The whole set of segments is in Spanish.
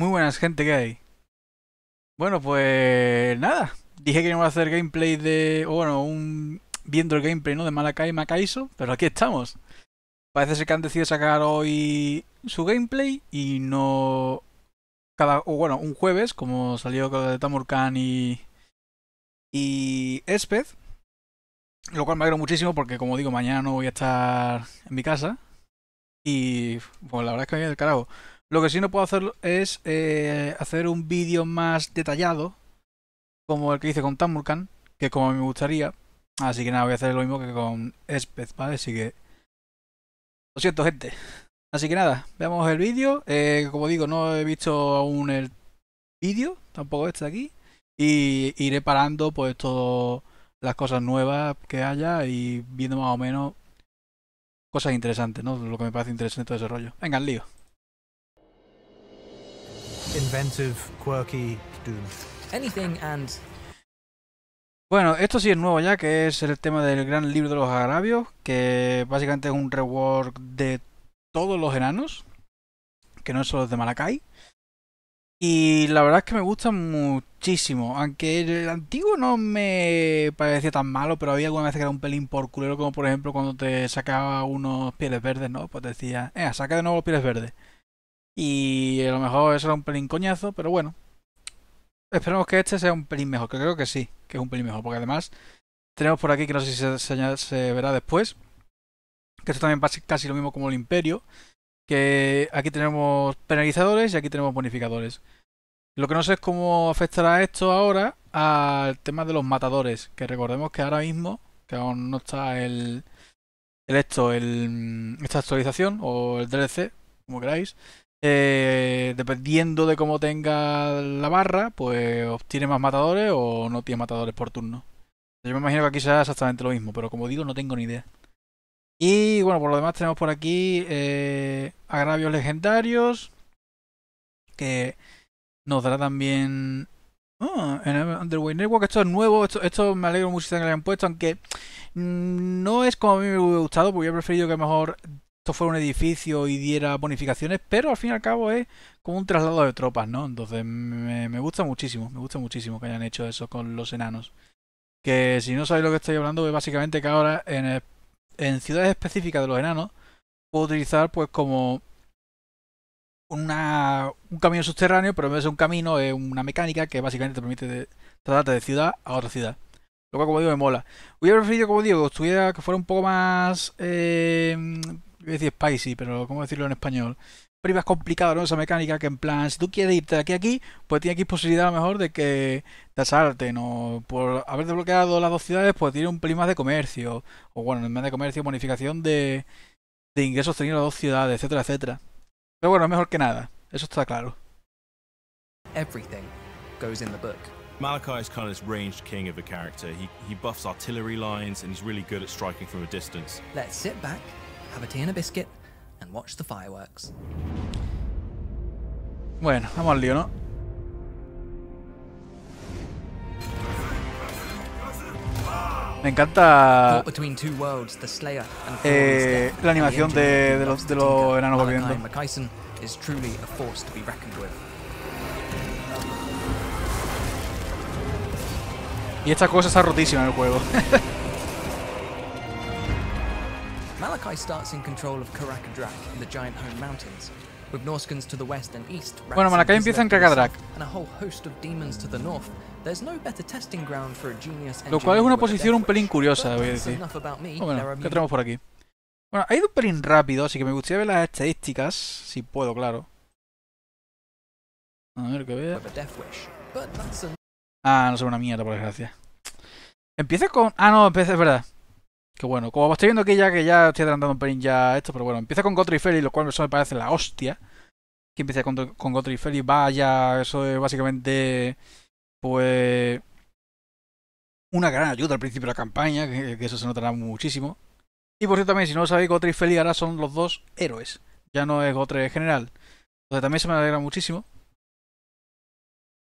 Muy buenas, gente, que hay? Bueno, pues nada. Dije que iba a hacer gameplay de. bueno, un. Viendo el gameplay, ¿no? De Malakai y Makaiso, pero aquí estamos. Parece ser que han decidido sacar hoy su gameplay y no. Cada. O bueno, un jueves, como salió de Tamurkan y. Y. Esped. Lo cual me alegro muchísimo porque, como digo, mañana no voy a estar en mi casa. Y. Pues la verdad es que me viene carajo. Lo que sí no puedo hacer es eh, hacer un vídeo más detallado, como el que hice con Tamulkan, que como me gustaría. Así que nada, voy a hacer lo mismo que con Espez, ¿vale? Así que... Lo siento, gente. Así que nada, veamos el vídeo. Eh, como digo, no he visto aún el vídeo, tampoco este aquí. Y iré parando pues todas las cosas nuevas que haya y viendo más o menos cosas interesantes, ¿no? Lo que me parece interesante todo ese rollo. Venga, el lío inventive, quirky, Doom... Anything and bueno, esto sí es nuevo ya, que es el tema del gran libro de los agravios, que básicamente es un rework de todos los enanos, que no solo los de Malakai. Y la verdad es que me gusta muchísimo, aunque el antiguo no me parecía tan malo, pero había alguna vez que era un pelín por culero, como por ejemplo cuando te sacaba unos pieles verdes, ¿no? Pues decía, eh, saca de nuevo los pieles verdes. Y a lo mejor eso era un pelín coñazo, pero bueno. Esperemos que este sea un pelín mejor, que creo que sí, que es un pelín mejor, porque además tenemos por aquí, que no sé si se, se, verá después, que esto también pasa casi lo mismo como el Imperio, que aquí tenemos penalizadores y aquí tenemos bonificadores. Lo que no sé es cómo afectará esto ahora al tema de los matadores, que recordemos que ahora mismo, que aún no está el, el esto, el, esta actualización o el DLC, como queráis, eh, dependiendo de cómo tenga la barra, pues obtiene más matadores o no tiene matadores por turno. Yo me imagino que aquí será exactamente lo mismo, pero como digo, no tengo ni idea. Y bueno, por lo demás tenemos por aquí eh, agravios legendarios, que nos dará también... Oh, en Underway Network, esto es nuevo, esto, esto me alegro muchísimo que le hayan puesto, aunque mm, no es como a mí me hubiera gustado, porque yo preferido que mejor fuera un edificio y diera bonificaciones, pero al fin y al cabo es como un traslado de tropas, ¿no? Entonces me, gusta muchísimo, me gusta muchísimo que hayan hecho eso con los enanos. Que si no sabéis lo que estoy hablando, es básicamente que ahora en, ciudades específicas de los enanos puedo utilizar pues como una, un camino subterráneo, pero en vez de un camino es una mecánica que básicamente te permite de, de ciudad a otra ciudad. Lo cual, como digo, me mola. Hubiera preferido, como digo, que, estuviera, que fuera un poco más eh, Iba a decir spicy, pero ¿cómo decirlo en español? Pero iba complicado, ¿no? Esa mecánica que en plan, si tú quieres irte de aquí a aquí, pues tiene aquí posibilidad a lo mejor de que te asalten o por haber desbloqueado las dos ciudades, pues tiene un pelín más de comercio. O bueno, en vez de comercio, bonificación de, de ingresos teniendo las dos ciudades, etcétera, etcétera. Pero bueno, es mejor que nada. Eso está claro. Everything goes in the book. Malachi is kind of this ranged king of a character. He, he buffs artillery lines and he's really good at striking from a distance. Let's sit back biscuit, watch the fireworks. Bueno, vamos al lío, ¿no? Me encanta eh, la animación de, de, los, de los enanos gobiernos. Y esta cosa está rotísima en el juego. Malachi starts in control of Karakadrak in the Giant Home Mountains, with Norskans to the west and east. Bueno, Malachi empieza en Karakadrak. And a whole host of demons to the north. There's no better testing ground for a genius Lo cual es una posición un pelín curiosa, voy a decir. Oh, bueno, ¿qué tenemos por aquí? Bueno, ha ido un pelín rápido, así que me gustaría ver las estadísticas, si puedo, claro. A ver, qué ve. Ah, no sé una mierda, por desgracia. Empieza con... Ah, no, empieza, es verdad. Que bueno, como estoy viendo aquí ya que ya estoy adelantando un pelín ya esto, pero bueno, empieza con Godfrey Feli, lo cual eso me parece la hostia. Que empieza con, con Godfrey vaya, eso es básicamente pues una gran ayuda al principio de la campaña, que, eso se notará muchísimo. Y por cierto también, si no lo sabéis, Godfrey y Feli ahora son los dos héroes. Ya no es Godfrey general. Entonces también se me alegra muchísimo.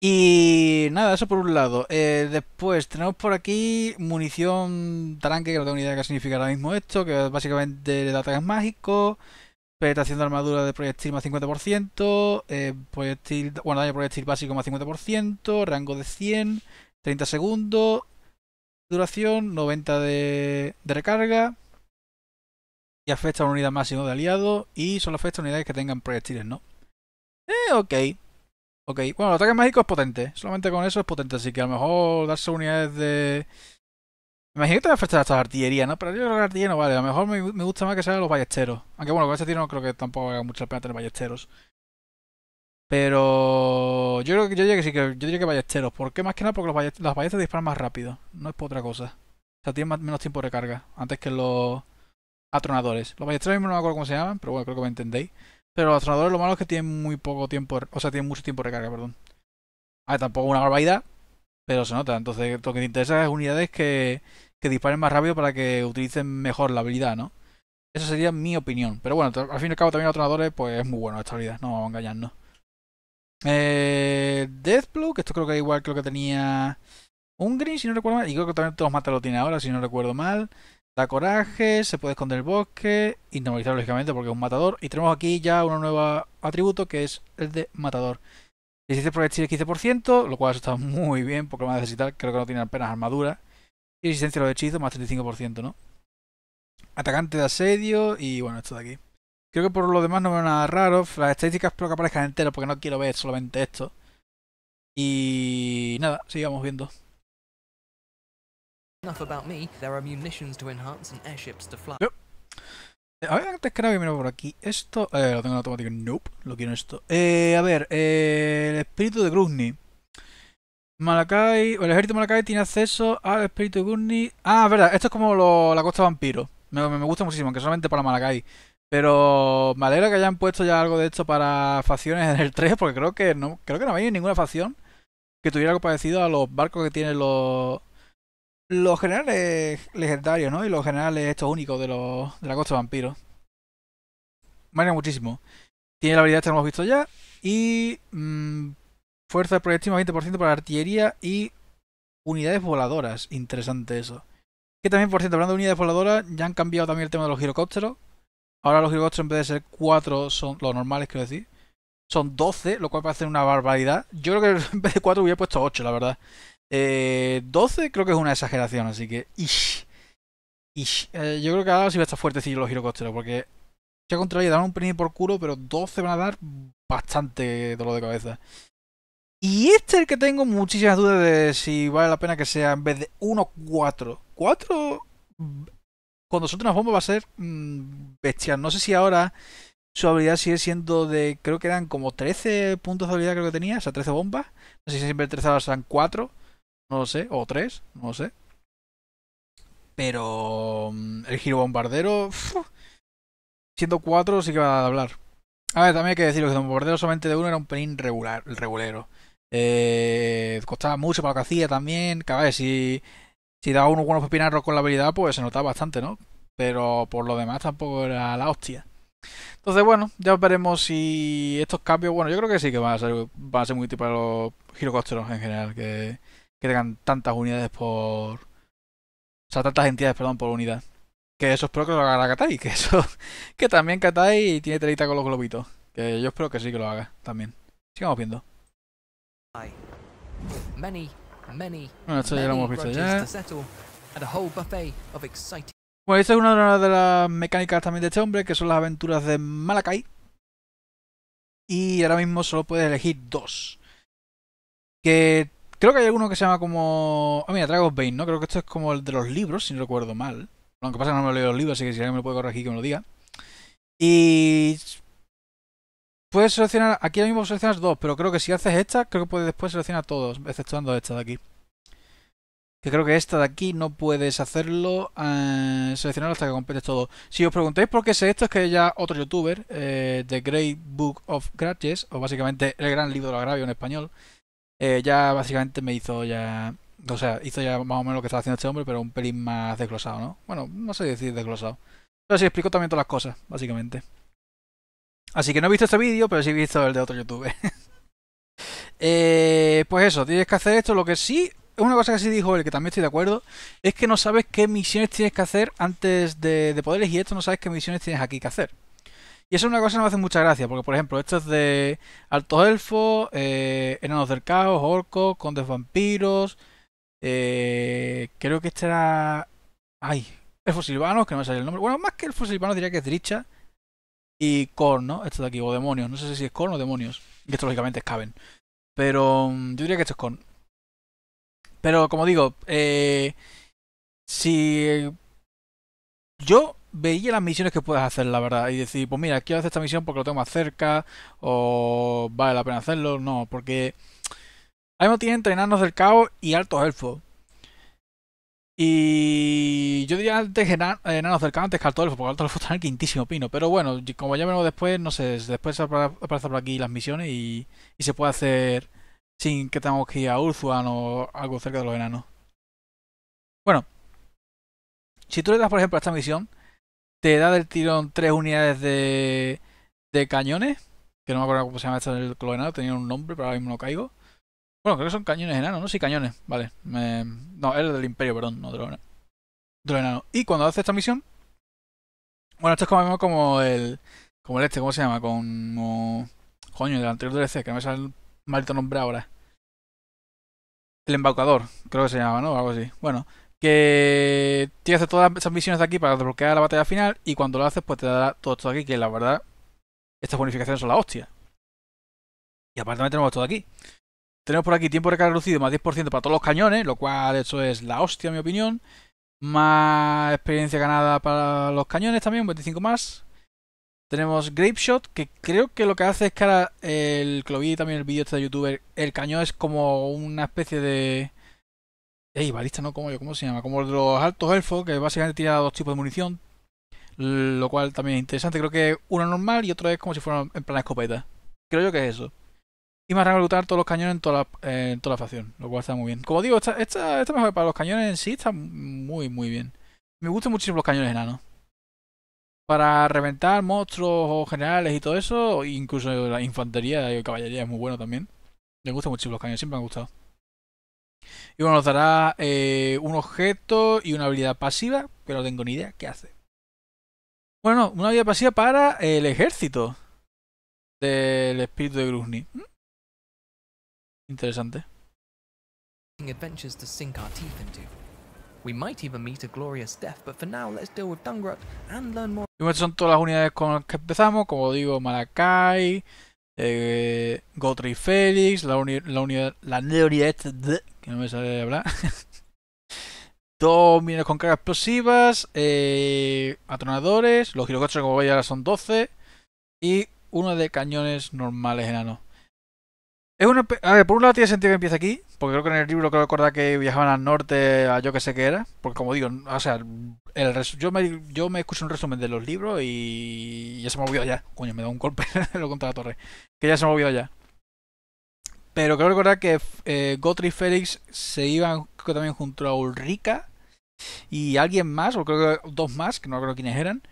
Y nada, eso por un lado. Eh, después tenemos por aquí munición tranque, que no tengo unidad idea significa ahora mismo esto, que básicamente le da ataques mágicos, penetración de armadura de proyectil más 50%, eh, proyectil, bueno, daño proyectil básico más 50%, rango de 100, 30 segundos, duración, 90 de, de recarga, y afecta a una unidad máxima de aliado, y solo afecta a unidades que tengan proyectiles, ¿no? Eh, ok. Ok, bueno, el ataque mágico es potente. Solamente con eso es potente, así que a lo mejor darse unidades de... Imagino que te va a afectar a la artillería, ¿no? Pero yo creo que la artillería no vale. A lo mejor me, gusta más que sean los ballesteros. Aunque bueno, con este tiro creo que tampoco haga mucha pena tener ballesteros. Pero yo creo que yo diría que sí, que yo diría que ballesteros. ¿Por qué? Más que nada porque los las ballestas disparan más rápido. No es por otra cosa. O sea, tienen menos tiempo de recarga. Antes que los atronadores. Los ballesteros no me acuerdo cómo se llaman, pero bueno, creo que me entendéis. Pero los atronadores lo malo es que tienen muy poco tiempo, o sea, tienen mucho tiempo de recarga, perdón. Ah, tampoco una barbaridad, pero se nota. Entonces, lo que te interesa es unidades que, que disparen más rápido para que utilicen mejor la habilidad, ¿no? Esa sería mi opinión. Pero bueno, al fin y al cabo también los atronadores pues es muy bueno esta habilidad, no vamos a engañarnos. Eh, Deathblow, que esto creo que igual que lo que tenía un green, si no recuerdo mal. Y creo que también todos mata lo tiene ahora, si no recuerdo mal coraje, se puede esconder el bosque, normalizar lógicamente porque es un matador. Y tenemos aquí ya un nuevo atributo que es el de matador. Resistencia proyectiles 15%, lo cual está muy bien porque lo va a necesitar, creo que no tiene apenas armadura. Y resistencia a los hechizos más 35%, ¿no? Atacante de asedio y bueno, esto de aquí. Creo que por lo demás no veo nada raro. Las estadísticas espero que aparezcan enteras porque no quiero ver solamente esto. Y nada, sigamos viendo. Enough about me. There are munitions to enhance eh, A ver, antes que nada, por aquí. Esto, eh, lo tengo en automático. Nope, lo quiero esto. Eh, a ver, eh, el espíritu de Grusni. Malakai, el ejército de Malakai tiene acceso al espíritu de Grusni. Ah, verdad, esto es como la costa vampiro. Me, gusta muchísimo, que solamente para Malakai. Pero me alegra que hayan puesto ya algo de esto para facciones en el 3, porque creo que no creo que no había ninguna facción que tuviera algo parecido a los barcos que tienen los, los generales legendarios, ¿no? Y los generales estos únicos de, los, de la costa de vampiros. muchísimo. Tiene la habilidad, esta hemos visto ya. Y mm, fuerza de proyectil más 20% para artillería y unidades voladoras. Interesante eso. Que también, por cierto, hablando de unidades voladoras, ya han cambiado también el tema de los girocópteros. Ahora los girocópteros en vez de ser 4 son los normales, quiero decir. Son 12, lo cual parece una barbaridad. Yo creo que en vez de 4 hubiera puesto 8, la verdad. Eh, 12 creo que es una exageración, así que... Eh, yo creo que ahora sí va a estar fuerte fuertecillo los girocópteros, porque... Ya contrario, dan un premio por culo, pero 12 van a dar bastante dolor de cabeza. Y este es el que tengo muchísimas dudas de si vale la pena que sea en vez de 1, 4. 4 cuando suelte una bomba va a ser mm, bestial. No sé si ahora su habilidad sigue siendo de. Creo que eran como 13 puntos de habilidad, creo que tenía, o sea, 13 bombas. No sé si siempre 13 ahora serán 4. No lo sé, o tres, no lo sé. Pero mm, el giro bombardero, siendo cuatro, sí que va a hablar. A ver, también hay que decir que el bombardero solamente de uno era un pelín regular, el regulero. Eh, costaba mucho para lo que hacía también. Cada a si, si daba uno buenos pepinarros con la habilidad, pues se notaba bastante, ¿no? Pero por lo demás tampoco era la hostia. Entonces, bueno, ya veremos si estos cambios. Bueno, yo creo que sí que van a ser, van a ser muy útiles para los girocosteros en general. Que que tengan tantas unidades por. O sea, tantas entidades, perdón, por unidad. Que eso espero que lo haga la Katai, que eso. Que también Katai tiene telita con los globitos. Que yo espero que sí que lo haga también. Sigamos viendo. bueno, esto ya lo hemos visto ya. Bueno, esta es una de las mecánicas también de este hombre, que son las aventuras de Malakai. Y ahora mismo solo puedes elegir dos. Que Creo que hay alguno que se llama como. Ah, mira, Dragon Bane, ¿no? Creo que esto es como el de los libros, si no recuerdo mal. Aunque pasa que no me he leído los libros, así que si alguien me lo puede corregir, que me lo diga. Y. Puedes seleccionar. Aquí ahora mismo seleccionas dos, pero creo que si haces esta, creo que puedes después seleccionar todos, exceptuando esta de aquí. Que creo que esta de aquí no puedes hacerlo, eh, seleccionarlo hasta que completes todo. Si os preguntáis por qué sé esto, es que ya otro youtuber, eh, The Great Book of Gratis, o básicamente El Gran Libro de la Agravio en español, eh, ya básicamente me hizo ya. O sea, hizo ya más o menos lo que estaba haciendo este hombre, pero un pelín más desglosado, ¿no? Bueno, no sé decir desglosado. Pero sí explico también todas las cosas, básicamente. Así que no he visto este vídeo, pero sí he visto el de otro youtube eh, pues eso, tienes que hacer esto. Lo que sí, una cosa que sí dijo el que también estoy de acuerdo, es que no sabes qué misiones tienes que hacer antes de, de poder elegir esto, no sabes qué misiones tienes aquí que hacer. Y eso es una cosa que me hace mucha gracia, porque por ejemplo, esto es de altos elfos, eh, enanos del caos, orcos, condes vampiros. Eh, creo que este era. Ay, elfos silvanos, que no me sale el nombre. Bueno, más que elfos silvanos diría que es Dricha y Korn, ¿no? Esto de aquí, o demonios. No sé si es Korn o demonios. Que esto lógicamente es caben, Pero mm, yo diría que esto es Korn. Pero como digo, eh, si yo veía las misiones que puedes hacer, la verdad, y decir, pues mira, quiero hacer esta misión porque lo tengo más cerca, o vale la pena hacerlo, no, porque ahí no tiene enanos del caos y altos elfos. Y yo diría antes enanos del caos antes que altos elfos, porque altos elfos están el quintísimo pino, pero bueno, como ya veremos después, no sé, después aparecen por aquí las misiones y, y se puede hacer sin que tengamos que ir a Urzuan o algo cerca de los enanos. Bueno, si tú le das, por ejemplo, a esta misión, te da del tirón tres unidades de, de cañones, que no me acuerdo cómo se llama esto del clonado, tenía un nombre, pero ahora mismo no caigo. Bueno, creo que son cañones enanos, ¿no? Sí, cañones, vale. Me... No, era del Imperio, perdón, no de los Y cuando hace esta misión, bueno, esto es como, como el como el este, ¿cómo se llama? con Coño, del anterior este, DLC, que me sale el maldito nombre ahora. El embaucador, creo que se llama, ¿no? o Algo así. Bueno, que tienes todas esas misiones de aquí para desbloquear la batalla final y cuando lo haces pues te dará todo esto de aquí, que la verdad estas bonificaciones son la hostia. Y aparte tenemos todo aquí. Tenemos por aquí tiempo de recarga reducido más 10% para todos los cañones, lo cual eso es la hostia en mi opinión. Más experiencia ganada para los cañones también, 25 más. Tenemos Grape Shot, que creo que lo que hace es que ahora, el, que lo también el vídeo este de youtuber, el cañón es como una especie de Ey, balista no como yo, ¿cómo se llama? Como los altos elfos, que básicamente tira dos tipos de munición. Lo cual también es interesante. Creo que una normal y otra es como si fuera en plan escopeta. Creo yo que es eso. Y me más reclutar todos los cañones en toda, la, facción, lo cual está muy bien. Como digo, esta, esta, esta mejor para los cañones en sí está muy, muy bien. Me gustan muchísimo los cañones enanos. Para reventar monstruos o generales y todo eso, incluso la infantería y caballería es muy bueno también. Me gustan muchísimo los cañones, siempre me han gustado. Y bueno, nos dará eh, un objeto y una habilidad pasiva, pero no tengo ni idea qué hace. Bueno, una habilidad pasiva para el ejército del espíritu de Grusni. Mm. Interesante. Y bueno, estas son todas las unidades con las que empezamos, como digo, Malakai, eh, Felix, la, unidad, la unidad, la unidad, que no me sabe hablar. Dos mineros con cargas explosivas, eh, atronadores, los girocópteros como veis ahora son 12 y uno de cañones normales enano Es una, a ver, por un lado tiene sentido que empiece aquí, porque creo que en el libro creo recordar que viajaban al norte a yo que sé qué era, porque como digo, o sea, yo, me, yo escucho un resumen de los libros y ya se me ha movido ya. Coño, me da un golpe, lo contra la torre. Que ya se me ha olvidado ya. Pero creo recordar que eh, Gotri y Félix se iban también junto a Ulrica y alguien más, o creo que dos más, que no recuerdo quiénes eran.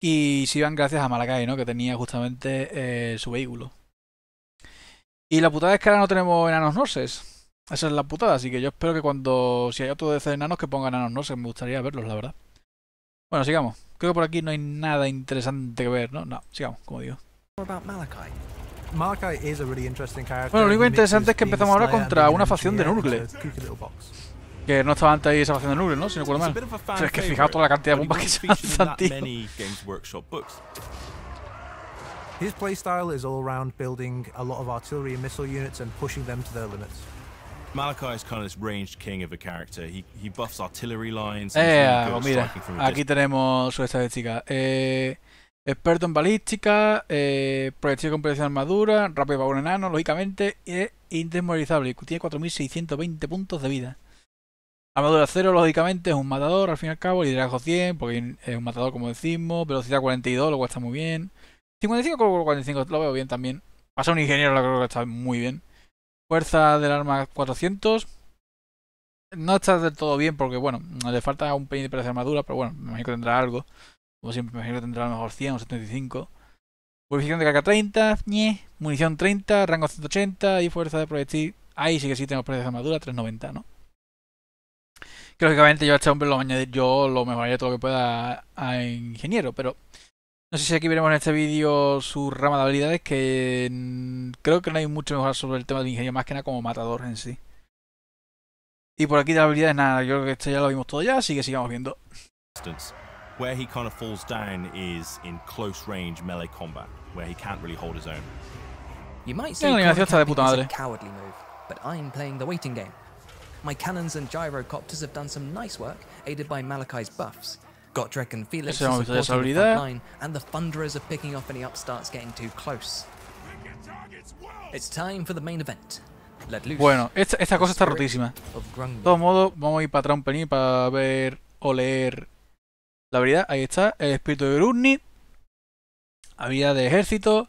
Y se iban gracias a Malakai, ¿no? Que tenía justamente eh, su vehículo. Y la putada es que ahora no tenemos enanos norses. Esa es la putada, así que yo espero que cuando. Si hay otro de enanos que pongan enanos norses, me gustaría verlos, la verdad. Bueno, sigamos. Creo que por aquí no hay nada interesante que ver, ¿no? No, sigamos, como digo. Bueno, lo único interesante es que empezamos ahora contra una facción de Nurgle. Que no estaba antes ahí esa facción de Nurgle, ¿no? Si no recuerdo mal. O sea, es que fijaos toda la cantidad de bombas que se lanzan, tío. His playstyle is all around building a lot of artillery and missile units and pushing them to their limits. Malachi is kind of this ranged king of a character. He, he buffs artillery lines. Eh, really ah, mira, aquí tenemos su estadística. Eh, Experto en balística, eh, proyección con presión de armadura, rápido para un enano, lógicamente, e indesmoralizable. Tiene 4.620 puntos de vida. Armadura 0, lógicamente, es un matador, al fin y al cabo. Liderazgo 100, porque es un matador, como decimos. Velocidad 42, lo cual está muy bien. 55, 45, lo veo bien también. Pasa un ingeniero, lo creo que está muy bien. Fuerza del arma 400. No está del todo bien, porque, bueno, le falta un pelín de armadura, pero bueno, me imagino que tendrá algo. Como siempre, me imagino tendrá a lo mejor 100 o 75. Purificación de caca 30, munición 30, rango 180 y fuerza de proyectil. Ahí sí que sí tenemos precios de armadura, 390, ¿no? Que lógicamente yo a este hombre lo añadir, yo lo mejoraría todo lo que pueda a ingeniero, pero no sé si aquí veremos en este vídeo su rama de habilidades, que creo que no hay mucho mejor sobre el tema de ingeniero, más que nada como matador en sí. Y por aquí de habilidades, nada, yo creo que esto ya lo vimos todo ya, así que sigamos viendo. Where he kind of falls down is in close range melee combat, where he can't really hold his own. You might say no, yeah, yeah, yeah, a cowardly move, but I'm playing the waiting game. My cannons and gyrocopters have done some nice work, aided by Malachi's buffs. Gotrek and Felix are supporting the line, and the Thunderers are picking off any upstarts getting too close. It's time for the main event. Bueno, esta, esta cosa está rotísima. De todo modo, vamos a ir para atrás un pelín para ver o leer La verdad, ahí está, el espíritu de Grunni. habilidad de ejército,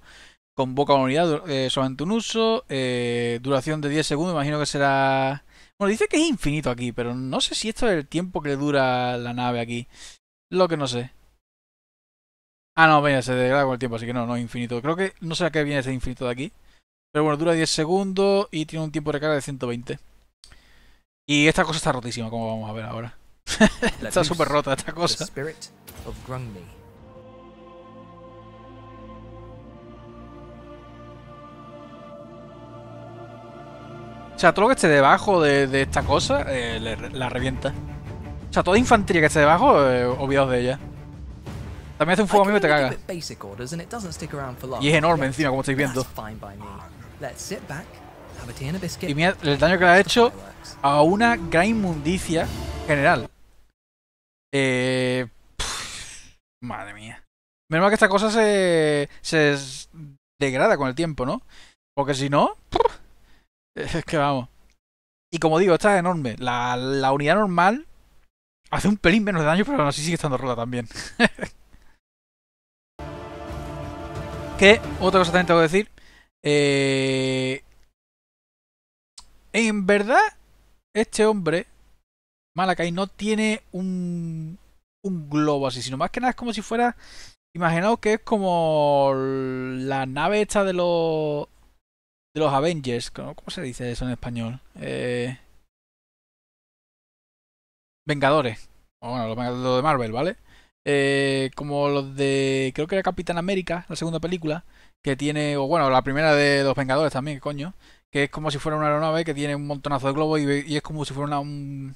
convoca una unidad eh, solamente un uso, eh, duración de 10 segundos, imagino que será... Bueno, dice que es infinito aquí, pero no sé si esto es el tiempo que dura la nave aquí. Lo que no sé. Ah, no, venga, se degrada con el tiempo, así que no, no es infinito. Creo que no sé a qué viene ese infinito de aquí. Pero bueno, dura 10 segundos y tiene un tiempo de recarga de 120. Y esta cosa está rotísima, como vamos a ver ahora. Está súper rota esta cosa. O sea, todo lo que esté debajo de, esta cosa, eh, la revienta. O sea, toda infantería que esté debajo, eh, olvidados de ella. También hace un fuego amigo y te caga. Y es enorme encima, como estáis viendo. Y mira el daño que le ha hecho a una gran inmundicia general. Eh, madre mía. Menos mal que esta cosa se, se degrada con el tiempo, ¿no? Porque si no, es que vamos. Y como digo, esta es enorme. La, unidad normal hace un pelín menos de daño, pero aún así sigue estando rota también. ¿Qué? otra cosa también tengo que decir. Eh, en verdad, este hombre Malakai no tiene un, un globo así, sino más que nada es como si fuera. Imaginaos que es como la nave esta de los. de los Avengers. ¿Cómo, se dice eso en español? Eh, Vengadores. Bueno, los de Marvel, ¿vale? Eh, como los de. Creo que era Capitán América, la segunda película. Que tiene. O bueno, la primera de los Vengadores también, coño. Que es como si fuera una aeronave que tiene un montonazo de globos y, y es como si fuera una, un,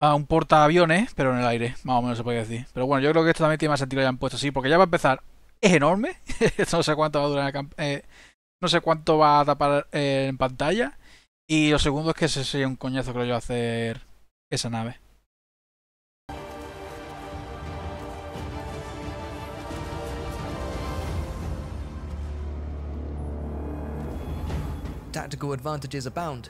a un portaaviones, pero en el aire, más o menos se puede decir. Pero bueno, yo creo que esto también tiene más sentido que hayan puesto así, porque ya va a empezar, es enorme, no sé cuánto va a durar, eh, no sé cuánto va a tapar eh, en pantalla, y lo segundo es que ese sería un coñazo, creo yo, hacer esa nave. Tactical advantages abound.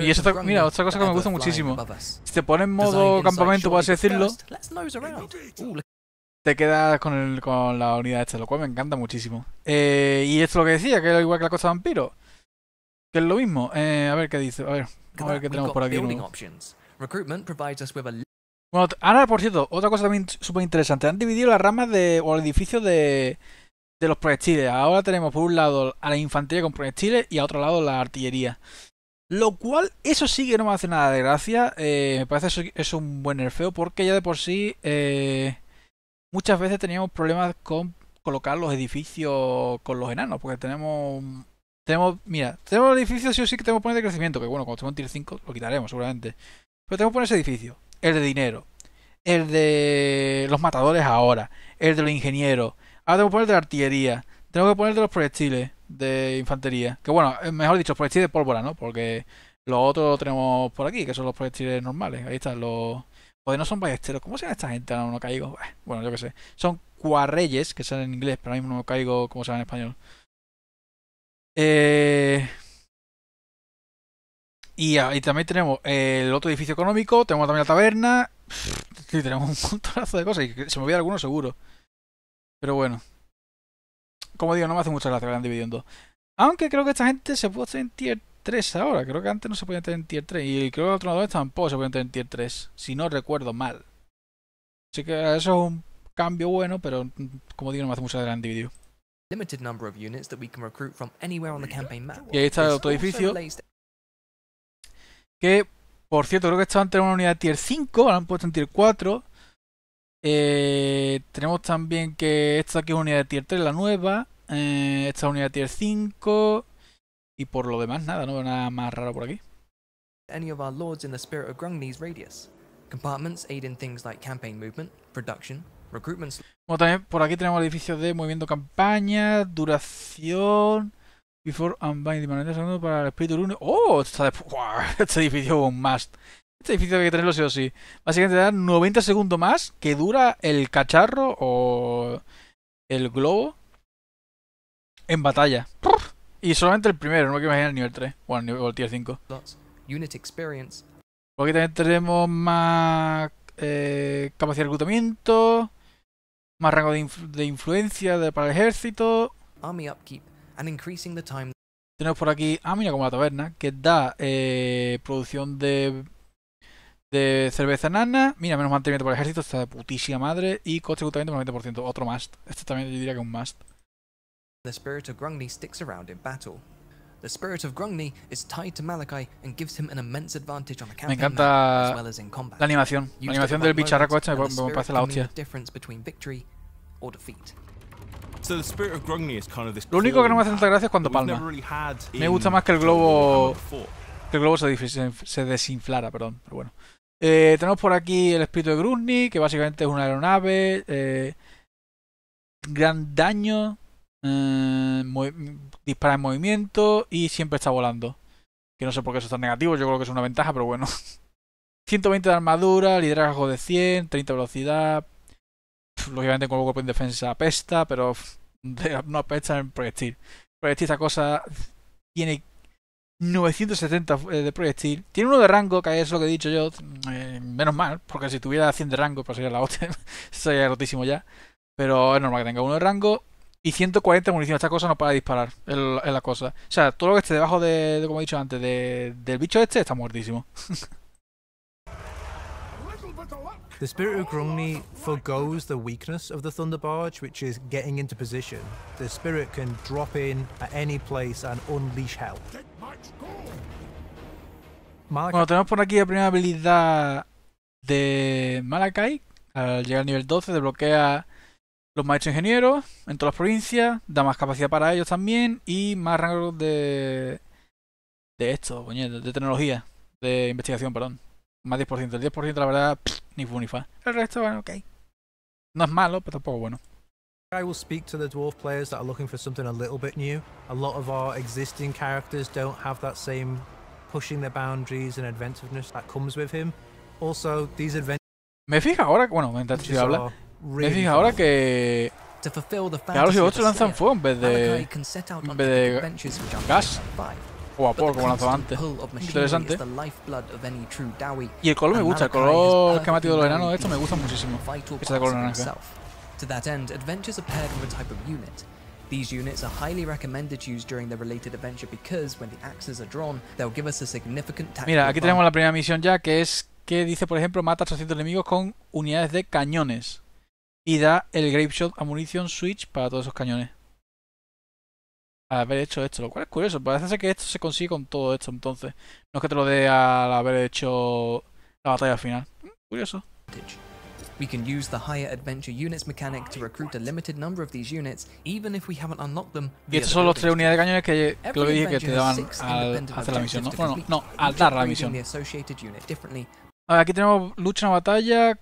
Y eso mira, otra cosa que me gusta muchísimo. Si te pones en modo campamento, por así decirlo, te quedas con, el, con la unidad esta, lo cual me encanta muchísimo. Eh, y esto es lo que decía, que era igual que la cosa vampiro. Que es lo mismo. Eh, a ver qué dice, a ver, a ver qué tenemos por aquí. Bueno, ahora, por cierto, otra cosa también súper interesante. Han dividido las ramas de, o el edificio de, de los proyectiles. Ahora tenemos por un lado a la infantería con proyectiles y a otro lado la artillería. Lo cual, eso sí que no me hace nada de gracia. Eh, me parece eso, es un buen nerfeo porque ya de por sí eh, muchas veces teníamos problemas con colocar los edificios con los enanos. Porque tenemos... tenemos Mira, tenemos edificios edificio sí o sí que tenemos que poner de crecimiento. Que bueno, cuando tengamos un tier 5 lo quitaremos seguramente. Pero tenemos que poner ese edificio. El de dinero. El de los matadores ahora. El de los ingenieros. Ahora tengo que poner de la artillería. tenemos que poner de los proyectiles de infantería. Que bueno, eh, mejor dicho, proyectiles de pólvora, ¿no? Porque los otros tenemos por aquí, que son los proyectiles normales. Ahí están los... Joder, no son ballesteros. ¿Cómo se llama esta gente? No, me caigo. Bueno, yo qué sé. Son cuarreyes, que son en inglés, pero ahora mismo no caigo como se llama en español. Eh... Y ahí también tenemos el otro edificio económico, tenemos también la taberna. Sí, tenemos un montonazo de cosas y se me olvida alguno seguro. Pero bueno como digo, no me hace mucha gracia que la dividido Aunque creo que esta gente se puede hacer en tier 3 ahora. Creo que antes no se podía tener en tier 3. Y creo que los tronadores tampoco se podían tener en tier 3. Si no recuerdo mal. Así que eso es un cambio bueno, pero mm, como digo, no me hace mucha gracia que dividido. Y ahí está el otro edificio. Que, por cierto, creo que estaban en una unidad tier 5, ahora han puesto en tier 4. Eh, tenemos también que esta aquí es unidad de tier 3, la nueva. Eh, esta es unidad de tier 5. Y por lo demás, nada, no nada más raro por aquí. Compartments aid in things like campaign movement, production, recruitment. Bueno, también por aquí tenemos el edificio de movimiento campaña, duración. Before Unbind, permanente segundo para el espíritu lunes. ¡Oh! Está de... Este edificio es un must. Este edificio hay que tenerlo sí o sí. Básicamente te dan 90 segundos más que dura el cacharro o el globo en batalla. Y solamente el primero, no me quiero imaginar el nivel 3 o el, nivel, 5. Experience. 5. Aquí también tenemos más eh, capacidad de reclutamiento, más rango de, influencia para el ejército. upkeep and increasing the time... Tenemos por aquí, ah mira como la taberna, que da eh, producción de de cerveza nana. Mira, menos mantenimiento por el ejército, está de putísima madre. Y coste de por 90%, otro must. Este también yo diría que es un must. Me encanta la animación. La animación del bicharraco este me, parece la hostia. Lo único que no me hace tanta gracia es cuando palma. Me gusta más que el globo el globo se, desinflara, perdón, pero bueno. Eh, tenemos por aquí el espíritu de Grunny, que básicamente es una aeronave. Eh, gran daño. Eh, dispara en movimiento y siempre está volando. Que no sé por qué eso está negativo, yo creo que es una ventaja, pero bueno. 120 de armadura, liderazgo de 100, 30 de velocidad. lógicamente con cuerpo en defensa apesta, pero no apesta en proyectil. Proyectil esa cosa tiene 970 eh, de proyectil. Tiene uno de rango, que es lo que he dicho yo. Eh, menos mal, porque si tuviera 100 de rango, pues sería la otra sería rotísimo ya. Pero es normal que tenga uno de rango. Y 140 munición. Esta cosa no para disparar. Es la, cosa. O sea, todo lo que esté debajo de, como he dicho antes, de, del bicho este está muertísimo. The Spirit of Grungni forgoes the weakness of the Thunder Barge, which is getting into position. The Spirit can drop in at any place and unleash hell. Bueno, tenemos por aquí la primera habilidad de Malakai. Al llegar al nivel 12 desbloquea los maestros ingenieros en todas las provincias, da más capacidad para ellos también y más rango de... de esto, de tecnología, de investigación, perdón. Más 10%. El 10% la verdad, pff, ni fu ni fa. El resto, bueno, ok. No es malo, pero tampoco bueno. I will speak to the dwarf players that are looking for something a little bit new. A lot of our existing characters don't have that same pushing the boundaries and inventiveness that comes with him. Also, these adventures. Me fija ahora, bueno, mientras se habla, really me fija ahora que. Que ahora los 8 lanzan fuego en vez de. En vez de. Gas. O a Paul, como lanzó antes. Interesante. Y el color me gusta, el color que ha metido los enanos de esto me gusta muchísimo. Este color naranja. To that end, adventures are paired with a type of unit. These units are highly recommended used during the related adventure because when the axes are drawn, they'll give us a significant Mira, aquí tenemos la primera misión ya que es que dice, por ejemplo, mata a 800 enemigos con unidades de cañones y da el grape shot switch para todos esos cañones haber hecho esto, lo cual es curioso, parece ser que esto se consigue con todo esto entonces. No es que te lo dé al haber hecho la batalla final. Curioso. Y estos son los tres unidades de cañones que, lo dije que te daban al hacer la misión, ¿no? Bueno, no, al dar la misión. A ver, aquí tenemos lucha en batalla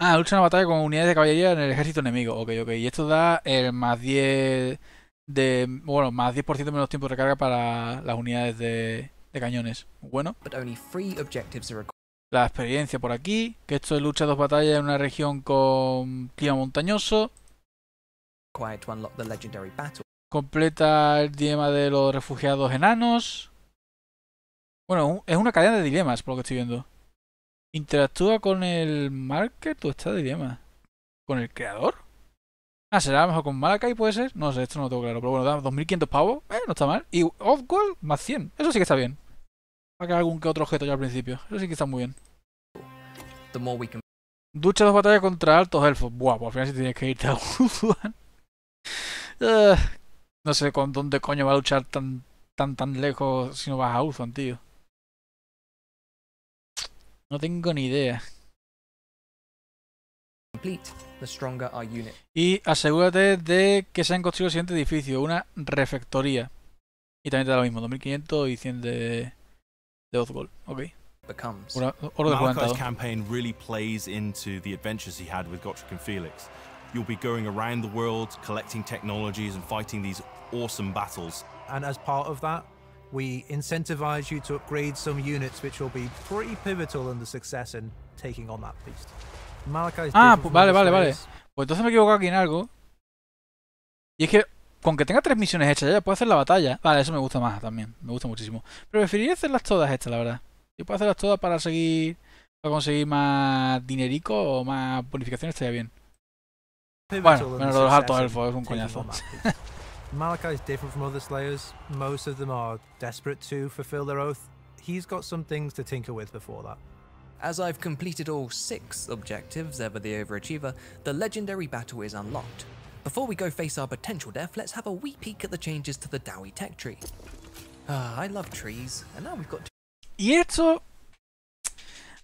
Ah, lucha una batalla con unidades de caballería en el ejército enemigo. Ok, ok. Y esto da el más 10 de. Bueno, más 10% menos tiempo de recarga para las unidades de, de cañones. Bueno. La experiencia por aquí. Que esto es lucha dos batallas en una región con clima montañoso. Completa el dilema de los refugiados enanos. Bueno, es una cadena de dilemas, por lo que estoy viendo. Interactúa con el market o está de idioma? ¿Con el creador? Ah, será mejor con Malakai, puede ser. No sé, esto no lo tengo claro. Pero bueno, da 2500 pavos. Eh, no está mal. Y off gold más 100. Eso sí que está bien. Para que algún que otro objeto ya al principio. Eso sí que está muy bien. Ducha dos batallas contra altos elfos. Buah, pues al final sí tienes que irte a Uruguay. no sé con dónde coño va a luchar tan tan tan lejos si no vas a Uzuan, tío. No tengo ni idea. Y asegúrate de que se han construido el siguiente edificio, una refectoría. Y también te da lo mismo, 2500 y 100 de, de Osgold. Ok. Oro, campaign really plays into the adventures he had with Gotrek and Felix. You'll be going around the world, collecting technologies and fighting these awesome battles. And as part of that, ah, pues vale, vale, vale. Pues entonces me equivoco aquí en algo. Y es que con que tenga tres misiones hechas ya puedo hacer la batalla. Vale, eso me gusta más también. Me gusta muchísimo. Pero preferiría hacerlas todas estas, la verdad. Yo puedo hacerlas todas para seguir... Para conseguir más dinerico o más bonificaciones estaría bien. Bueno, menos los altos elfos, es un coñazo. Malachi is different from other Slayers. Most of them are desperate to fulfill their oath. He's got some things to tinker with before that. As I've completed all six objectives, ever the overachiever, the legendary battle is unlocked. Before we go face our potential death, let's have a wee peek at the changes to the Dowie tech tree. Ah, I love trees, and now we've got. Y esto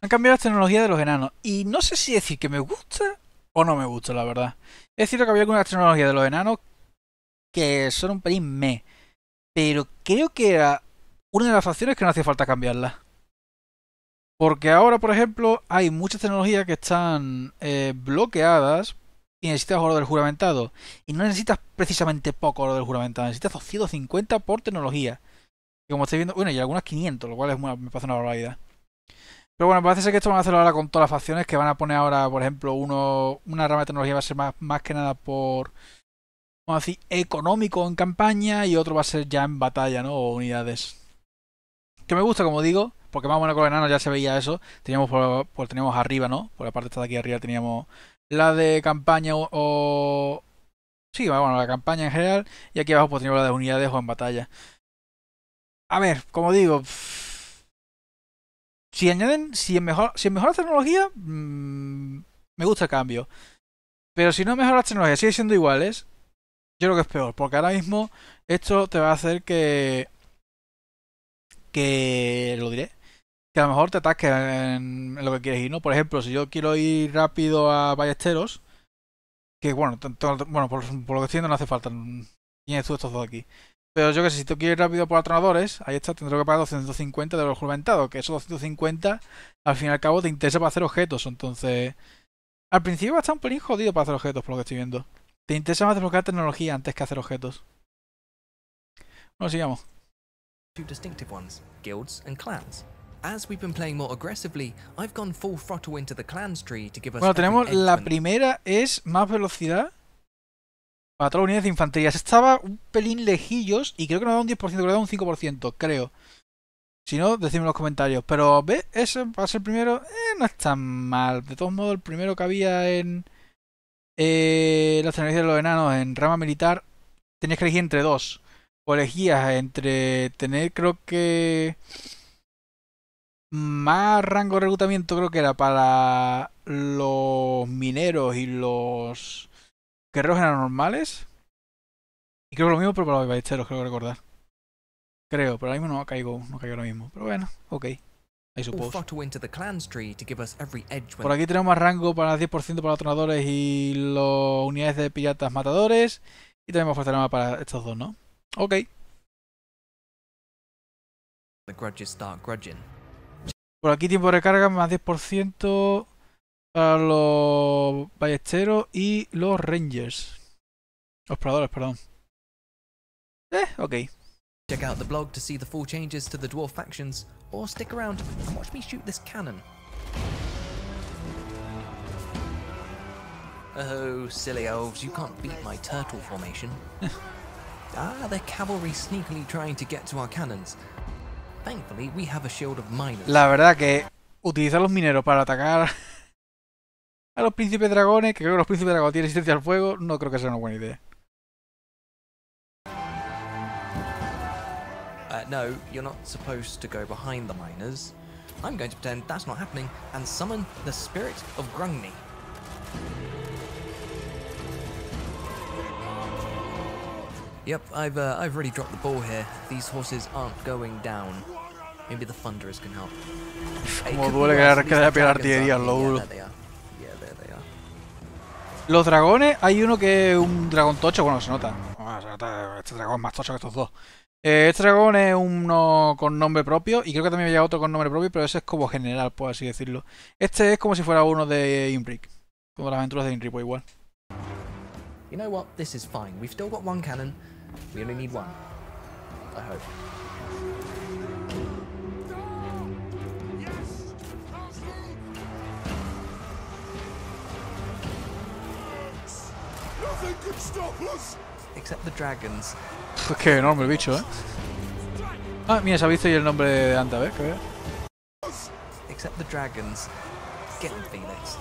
han cambiado la tecnología de los enanos y no sé si decir que me gusta o no me gusta, la verdad. Es cierto que había algunas tecnologías de los enanos que son un pelín me. Pero creo que era una de las facciones que no hacía falta cambiarla. Porque ahora, por ejemplo, hay muchas tecnologías que están eh, bloqueadas y necesitas oro del juramentado. Y no necesitas precisamente poco oro del juramentado, necesitas 250 por tecnología. Y como estáis viendo, bueno, y algunas 500, lo cual me parece una barbaridad. Pero bueno, parece ser que esto van a hacerlo ahora con todas las facciones que van a poner ahora, por ejemplo, una rama de tecnología va a ser más que nada por Vamos a decir, económico en campaña y otro va a ser ya en batalla, ¿no? O unidades. Que me gusta, como digo, porque más o menos con los ya se veía eso. Teníamos por, teníamos arriba, ¿no? Por la parte está de aquí arriba teníamos la de campaña o, Sí, bueno, la campaña en general. Y aquí abajo pues teníamos la de unidades o en batalla. A ver, como digo... Si añaden, si, mejor, si mejor la tecnología, mm, me gusta el cambio. Pero si no mejora tecnología, tecnología sigue siendo iguales, yo creo que es peor, porque ahora mismo esto te va a hacer que. que. lo diré. Que a lo mejor te atasque en, lo que quieres ir, ¿no? Por ejemplo, si yo quiero ir rápido a Ballesteros, que bueno, bueno por, lo que viendo no hace falta. Tienes tú estos dos aquí. Pero yo que sé, si tú quieres ir rápido por atronadores, ahí está, tendré que pagar 250 de los juramentados, que esos 250 al fin y al cabo te interesa para hacer objetos, entonces... Al principio va a estar un pelín jodido para hacer objetos, por lo que estoy viendo. Te interesa más desbloquear tecnología antes que hacer objetos. Bueno, sigamos. Bueno, tenemos la primera es más velocidad para todas las unidades de infantería. Estaba un pelín lejillos y creo que nos da un 10%, creo que da un 5%, creo. Si no, decime en los comentarios. Pero, ¿ves? Ese va a ser el primero. Eh, no es tan mal. De todos modos, el primero que había en eh, los de los enanos en rama militar, tenías que elegir entre dos. O elegías entre tener, creo que. Más rango de reclutamiento, creo que era para los mineros y los guerreros enanos normales. Y creo que lo mismo, pero para los ballesteros, creo recordar. Creo, pero ahora mismo no caigo, no caigo ahora mismo. Pero bueno, ok. Por aquí tenemos más rango para el 10% para los tronadores y las unidades de piratas matadores. Y tenemos fuerza arma para estos dos, ¿no? Ok. Por aquí tiempo de recarga más 10% para los ballesteros y los rangers. Los exploradores, perdón. Eh, ok. Check out the blog to see the full changes to the dwarf factions, or stick around and watch me shoot this cannon. Oh, silly elves, you can't beat my turtle formation. ah, the cavalry sneakily trying to get to our cannons. Thankfully, we have a shield of miners. La verdad que utilizar los mineros para atacar a los príncipes dragones, que creo que los príncipes dragones tienen resistencia al fuego, no creo que sea una buena idea. no, you're not supposed to go behind the miners. I'm going to pretend that's not happening and summon the spirit of Grungni. Yep, I've, uh, I've really dropped the ball here. These horses aren't going down. Maybe the Thunderers can help. Como duele que la artillería Los dragones, hay uno que es un dragón tocho, bueno, se nota. Este dragón es más tocho que estos dos. este eh, dragón es uno con nombre propio y creo que también había otro con nombre propio, pero ese es como general, por así decirlo. Este es como si fuera uno de Imbrick, como las aventuras de Imbrick, pues igual. You know what? This is fine. We've still got one cannon. We only need one. I hope. stop except the dragons. que enorme el bicho, ¿eh? Ah, mira, se ha visto y el nombre de Anta, a ver, Except the dragons. Get Phoenix.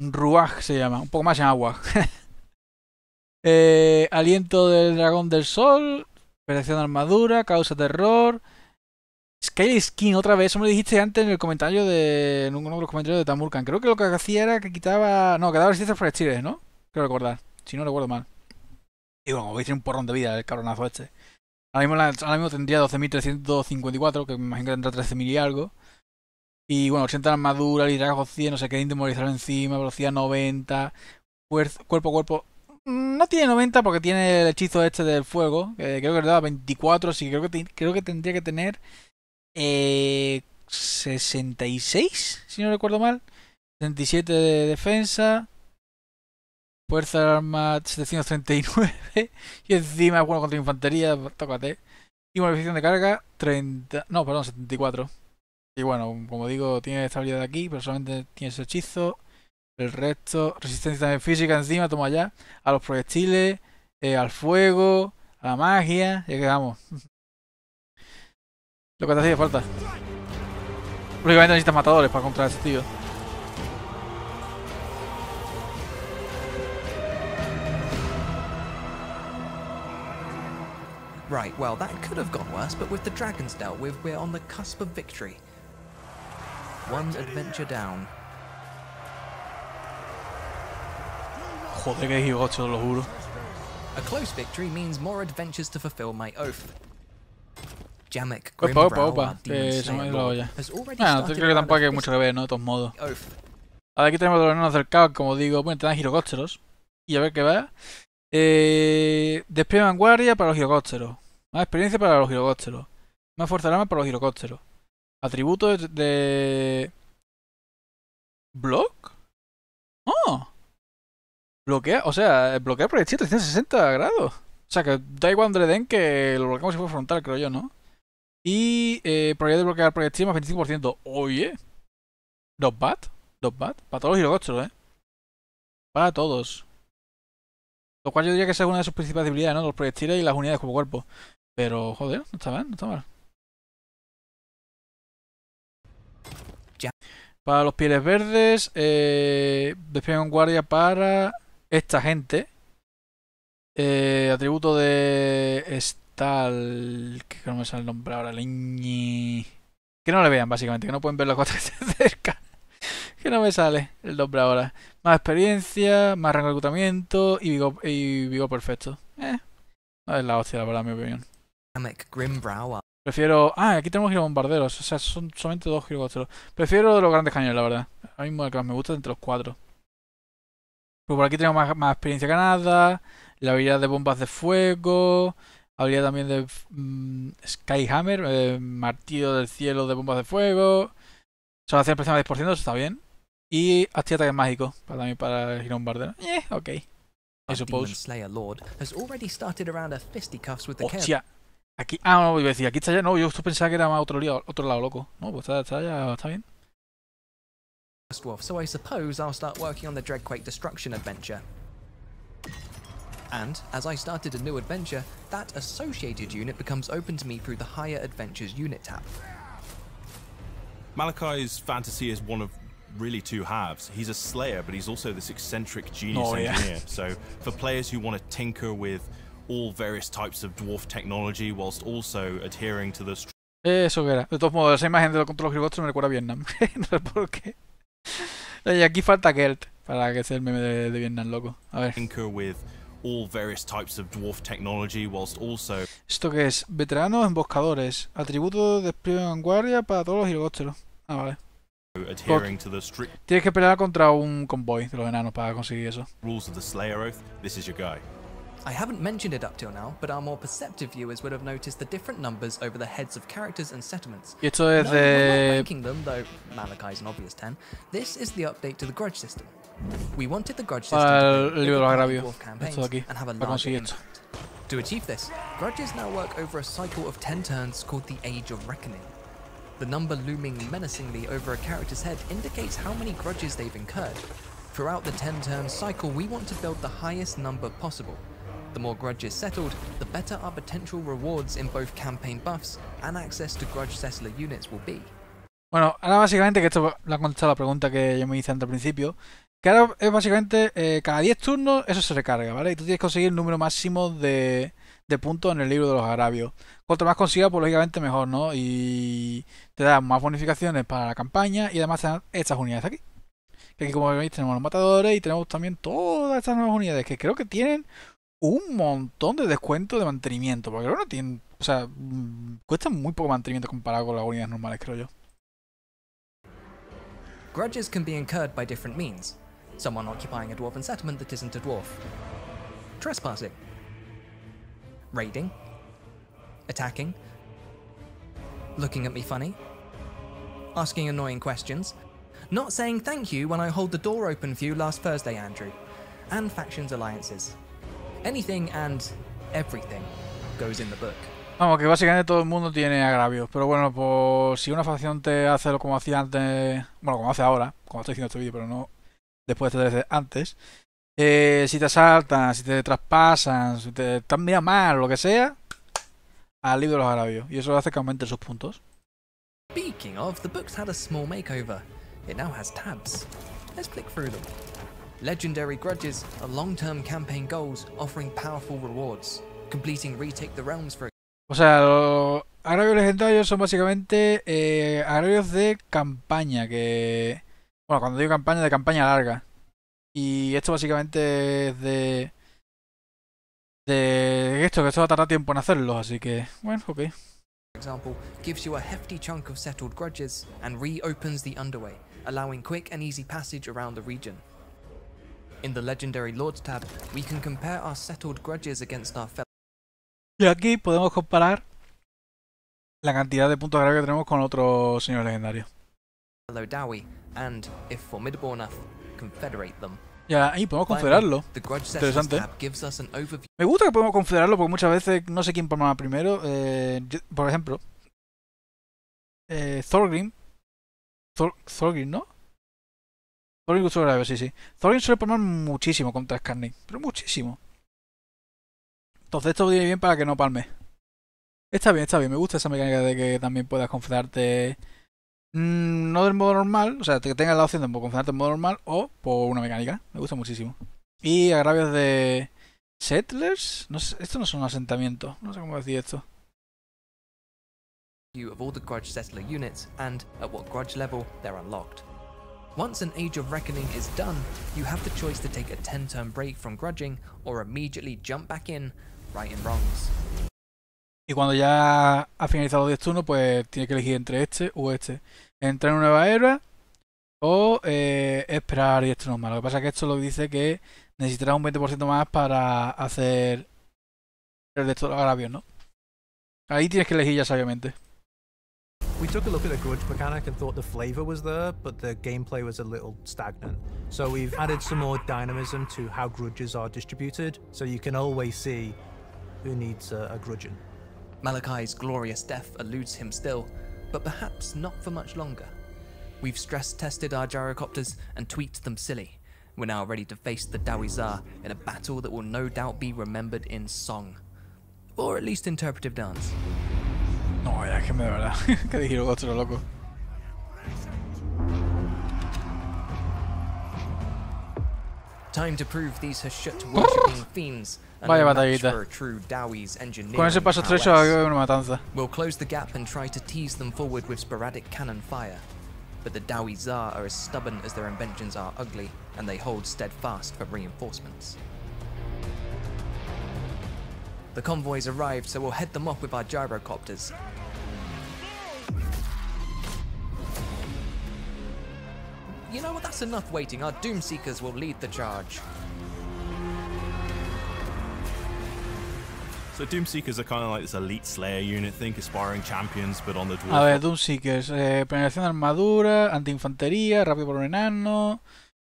Ruaj se llama, un poco más en agua. Eh, aliento del dragón del sol, perfección de armadura, causa terror. Scale Skin, otra vez, eso me lo dijiste antes en el comentario de. en uno de los comentarios de Tamurkan. Creo que lo que hacía era que quitaba. No, que daba resistencia proyectiles, ¿no? Creo recordar, si no recuerdo mal. Y bueno, voy a tiene un porrón de vida el cabronazo este. Ahora mismo, tendría 12.354, que me imagino que tendrá 13.000 y algo. Y bueno, 80 de armadura, liderazgo 100, no sé qué, indemorizar encima, velocidad 90, cuerpo a cuerpo. Mm, no tiene 90 porque tiene el hechizo este del fuego, que creo que le daba 24, así que creo que, tendría que tener 66, eh, si no recuerdo mal. 67 de defensa, Fuerza Fuerza arma, 739. y encima bueno contra infantería, tócate. Y modificación de carga 30. No, perdón, 74. Y bueno, como digo, tiene estabilidad aquí, pero solamente tiene ese hechizo. El resto, resistencia también física encima, toma allá A los proyectiles, eh, al fuego, a la magia. Ya quedamos. Lo que te hacía falta. obviamente necesitas matadores para contra ese tío. Right, well, that could have gone worse, but with the dragons dealt with, we're on the cusp of victory. One adventure down. A close victory means more adventures to fulfill my oath. Jamek opa, opa, opa. Eh, se me ha ido la olla. Bueno, creo que tampoco hay mucho que ver, ¿no? De todos modos. Ahora aquí tenemos los enanos del caos, como digo, bueno, te dan girocópteros. Y a ver qué va. Eh, despliegue vanguardia para los girocópteros. Más experiencia para los girocópteros. Más fuerza de arma para los girocópteros. Atributo de... ¿Block? ¡Oh! Bloquea, o sea, eh, bloquea proyectil 360 grados. O sea, que da igual donde den que lo bloqueamos si fue frontal, creo yo, ¿no? Y eh, probabilidad de bloquear proyectil más 25%. Oye. ¿Dos bat ¿Dos ¿2BAT? Para todos los girocópteros, ¿eh? Para todos. Lo cual yo diría que es una de sus principales debilidades, ¿no? Los proyectiles y las unidades como cuerpo. Pero, joder, no está mal, no está mal. Ya. Para los pieles verdes, eh, despliegan un guardia para esta gente. Eh, atributo de Stal. Que no me sale el nombre ahora. Que no le vean, básicamente. Que no pueden ver las cuatro no me sale el doble ahora. Más experiencia, más rango reclutamiento y vivo y perfecto. Eh, no es la hostia, la verdad, en mi opinión. Prefiero... Ah, aquí tenemos bombarderos, O sea, son solamente dos girobombarderos. Prefiero los grandes cañones, la verdad. a mismo que más me gusta entre los cuatro. Pues por aquí tenemos más, más experiencia ganada, la habilidad de bombas de fuego, habilidad también de mm, Skyhammer, eh, martillo del cielo de bombas de fuego. Salvación hace al 10%, eso está bien. Y hacía ataques mágicos para mí para Giron Bardera. Eh, ok. I suppose. Hostia. Aquí. Ah, no, iba a decir, aquí está ya. No, yo pensaba que era más otro, lado, otro lado loco. No, pues está, está ya. Está bien. so I suppose I'll start working on the Dreadquake Destruction adventure. And, as I started a new adventure, that associated unit becomes open to me through the Higher Adventures unit tab. Malachi's fantasy is one of really two halves. He's a slayer, but he's also this eccentric genius oh, engineer. Yeah. so for players who want to tinker with all various types of dwarf technology whilst also adhering to the Eso era. De todos modos, esa imagen de los controles robots me recuerda a Vietnam. no sé por qué. Y aquí falta Gert para que sea el meme de, de Vietnam, loco. A ver. Tinker with all various types of dwarf technology whilst also... ¿Esto qué es? Veteranos, emboscadores. Atributo de despliegue en guardia para todos los hidrogósteros. Ah, vale adhering to the strict Tienes que pelear contra un convoy de los enanos para conseguir eso. Rules of the Slayer Oath. This is your guy. I haven't mentioned it up till now, but our more perceptive viewers would have noticed the different numbers over the heads of characters and settlements. Esto es no, de... ranking them, though is an obvious 10. This is the update to the Grudge system. We wanted the Grudge system uh, to dwarf campaigns aquí, and have a larger impact. To achieve this, Grudges now work over a cycle of 10 turns called the Age of Reckoning. The number looming menacingly over a character's head indicates how many grudges they've incurred. Throughout the 10 turn cycle, we want to build the highest number possible. The more grudges settled, the better our potential rewards in both campaign buffs and access to grudge settler units will be. Bueno, ahora básicamente, que esto lo ha contestado la pregunta que yo me hice antes al principio, que ahora es básicamente eh, cada 10 turnos eso se recarga, ¿vale? Y tú tienes que conseguir el número máximo de, de puntos en el libro de los agravios. Cuanto más consigas, pues lógicamente mejor, ¿no? Y te da más bonificaciones para la campaña y además estas unidades aquí. Que aquí, como veis, tenemos los matadores y tenemos también todas estas nuevas unidades que creo que tienen un montón de descuento de mantenimiento. Porque creo no tienen. O sea, mm, cuestan muy poco mantenimiento comparado con las unidades normales, creo yo. Grudges can be incurred by different means. Someone occupying a dwarven settlement that isn't a dwarf. Trespassing, raiding, attacking, looking at me funny, asking annoying questions, not saying thank you when I hold the door open for you last Thursday, Andrew, and factions alliances. Anything and everything goes in the book. Vamos, que básicamente todo el mundo tiene agravios, pero bueno, pues si una facción te hace lo como hacía antes, bueno, como hace ahora, como estoy haciendo este vídeo, pero no después de antes, eh, si te asaltan, si te traspasan, si te están mira mal, lo que sea, al libro de los agravios. Y eso hace que aumente sus puntos. Speaking of, the book's had a small makeover. It now has tabs. Let's click through them. Legendary grudges are long-term campaign goals offering powerful rewards. Completing Retake the Realms for O sea, los agravios legendarios son básicamente eh, agravios de campaña que bueno, cuando digo campaña de campaña larga. Y esto básicamente es de... De esto, que esto va a tardar tiempo en hacerlo, así que... Bueno, ok. example, gives you a hefty chunk of settled grudges and reopens the underway, allowing quick and easy passage around the region. In the legendary Lords tab, we can compare our settled grudges against our fellow. Y aquí podemos comparar la cantidad de puntos graves que tenemos con otros señores legendarios. Hello, Dowie, and if formidable enough, ya, ahí podemos confederarlo. Interesante. Me gusta que podemos confederarlo porque muchas veces no sé quién palma primero. Eh, por ejemplo, eh, Thorgrim. Thor, Thorgrim, ¿no? Thorgrim gustó grave, sí, sí. Thorgrim suele palmar muchísimo contra Scarny, pero muchísimo. Entonces esto viene bien para que no palme. Está bien, está bien. Me gusta esa mecánica de que también puedas confederarte Mm, no del modo normal, o sea, que tengas la opción de funcionarte en modo normal o por una mecánica. Me gusta muchísimo. Y agravios de settlers. No sé, esto no es un asentamiento. No sé cómo decir esto. of all the grudge settler units and at what grudge level they're unlocked. Once an Age of Reckoning is done, you have the choice to take a 10 turn break from grudging or immediately jump back in, righting wrongs. Y cuando ya ha finalizado 10 turnos, pues tiene que elegir entre este o este. Entrar en una nueva era o eh, esperar 10 turnos más. Lo que pasa es que esto lo dice que necesitará un 20% más para hacer el de estos agravios, ¿no? Ahí tienes que elegir ya sabiamente. We took a look at the grudge mechanic and thought the flavor was there, but the gameplay was a little stagnant. So we've added some more dynamism to how grudges are distributed, so you can always see who needs a, a grudging. Malachi's glorious death eludes him still, but perhaps not for much longer. We've stress tested our gyrocopters and tweaked them silly. We're now ready to face the Dawizar in a battle that will no doubt be remembered in song. Or at least interpretive dance. No, ya, que me da verdad. que dijeron otro loco. Time to prove these Hashut worshipping fiends Vaya batallita. Con a true una engineering. We'll close the gap and try to tease them forward with sporadic cannon fire. But the Dawi Tsar are as stubborn as their inventions are ugly, and they hold steadfast for reinforcements. The convoys arrived, so we'll head them off with our gyrocopters You know what? That's enough waiting. Our Doomseekers will lead the charge. So Doomseekers are kind of like this elite Slayer unit, think aspiring champions, but on the dwarf. A ver, Doomseekers, eh, penetración de armadura, antiinfantería, rápido por un enano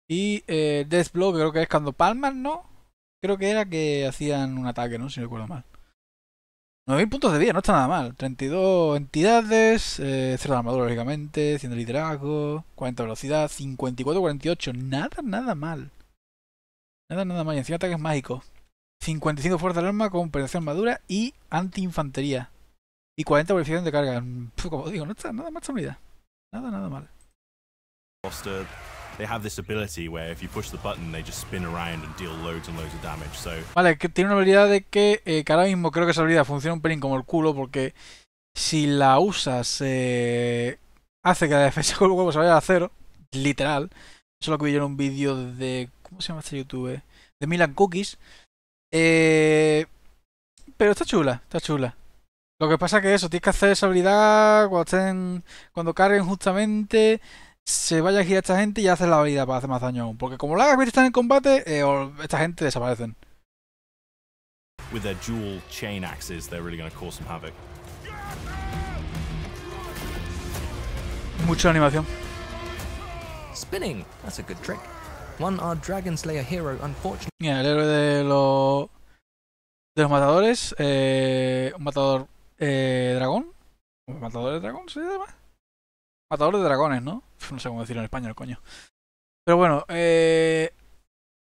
y eh, Deathblow, que creo que es cuando palmas, ¿no? Creo que era que hacían un ataque, ¿no? Si no recuerdo mal. 9.000 puntos de vida, no está nada mal. 32 entidades, 0 eh, de armadura, lógicamente, 100 de liderazgo, 40 de velocidad, 54-48. Nada, nada mal. Nada, nada mal. Y encima ataques mágicos. 55 fuerza de arma con penetración armadura y anti-infantería. Y 40 velocidad de carga. Como digo, no está nada mal esta unidad. Nada, nada mal. Vale, que tiene una habilidad de que, eh, que, ahora mismo creo que esa habilidad funciona un pelín como el culo porque si la usas eh, hace que la defensa con el huevo se vaya a cero, literal. Eso lo que vi en un vídeo de... ¿Cómo se llama este Youtube? De Milan Cookies. Eh, pero está chula, está chula. Lo que pasa que eso, tienes que hacer esa habilidad cuando, estén, cuando carguen justamente se vaya a girar esta gente y hace la vida para hacer más daño Porque como la hagas están en combate, eh, esta gente desaparecen. Mucha animación. Spinning, el héroe de los de los matadores, eh, un matador eh, dragón, un matador de dragón se además de dragones, ¿no? No sé cómo decirlo en español, coño. Pero bueno, eh,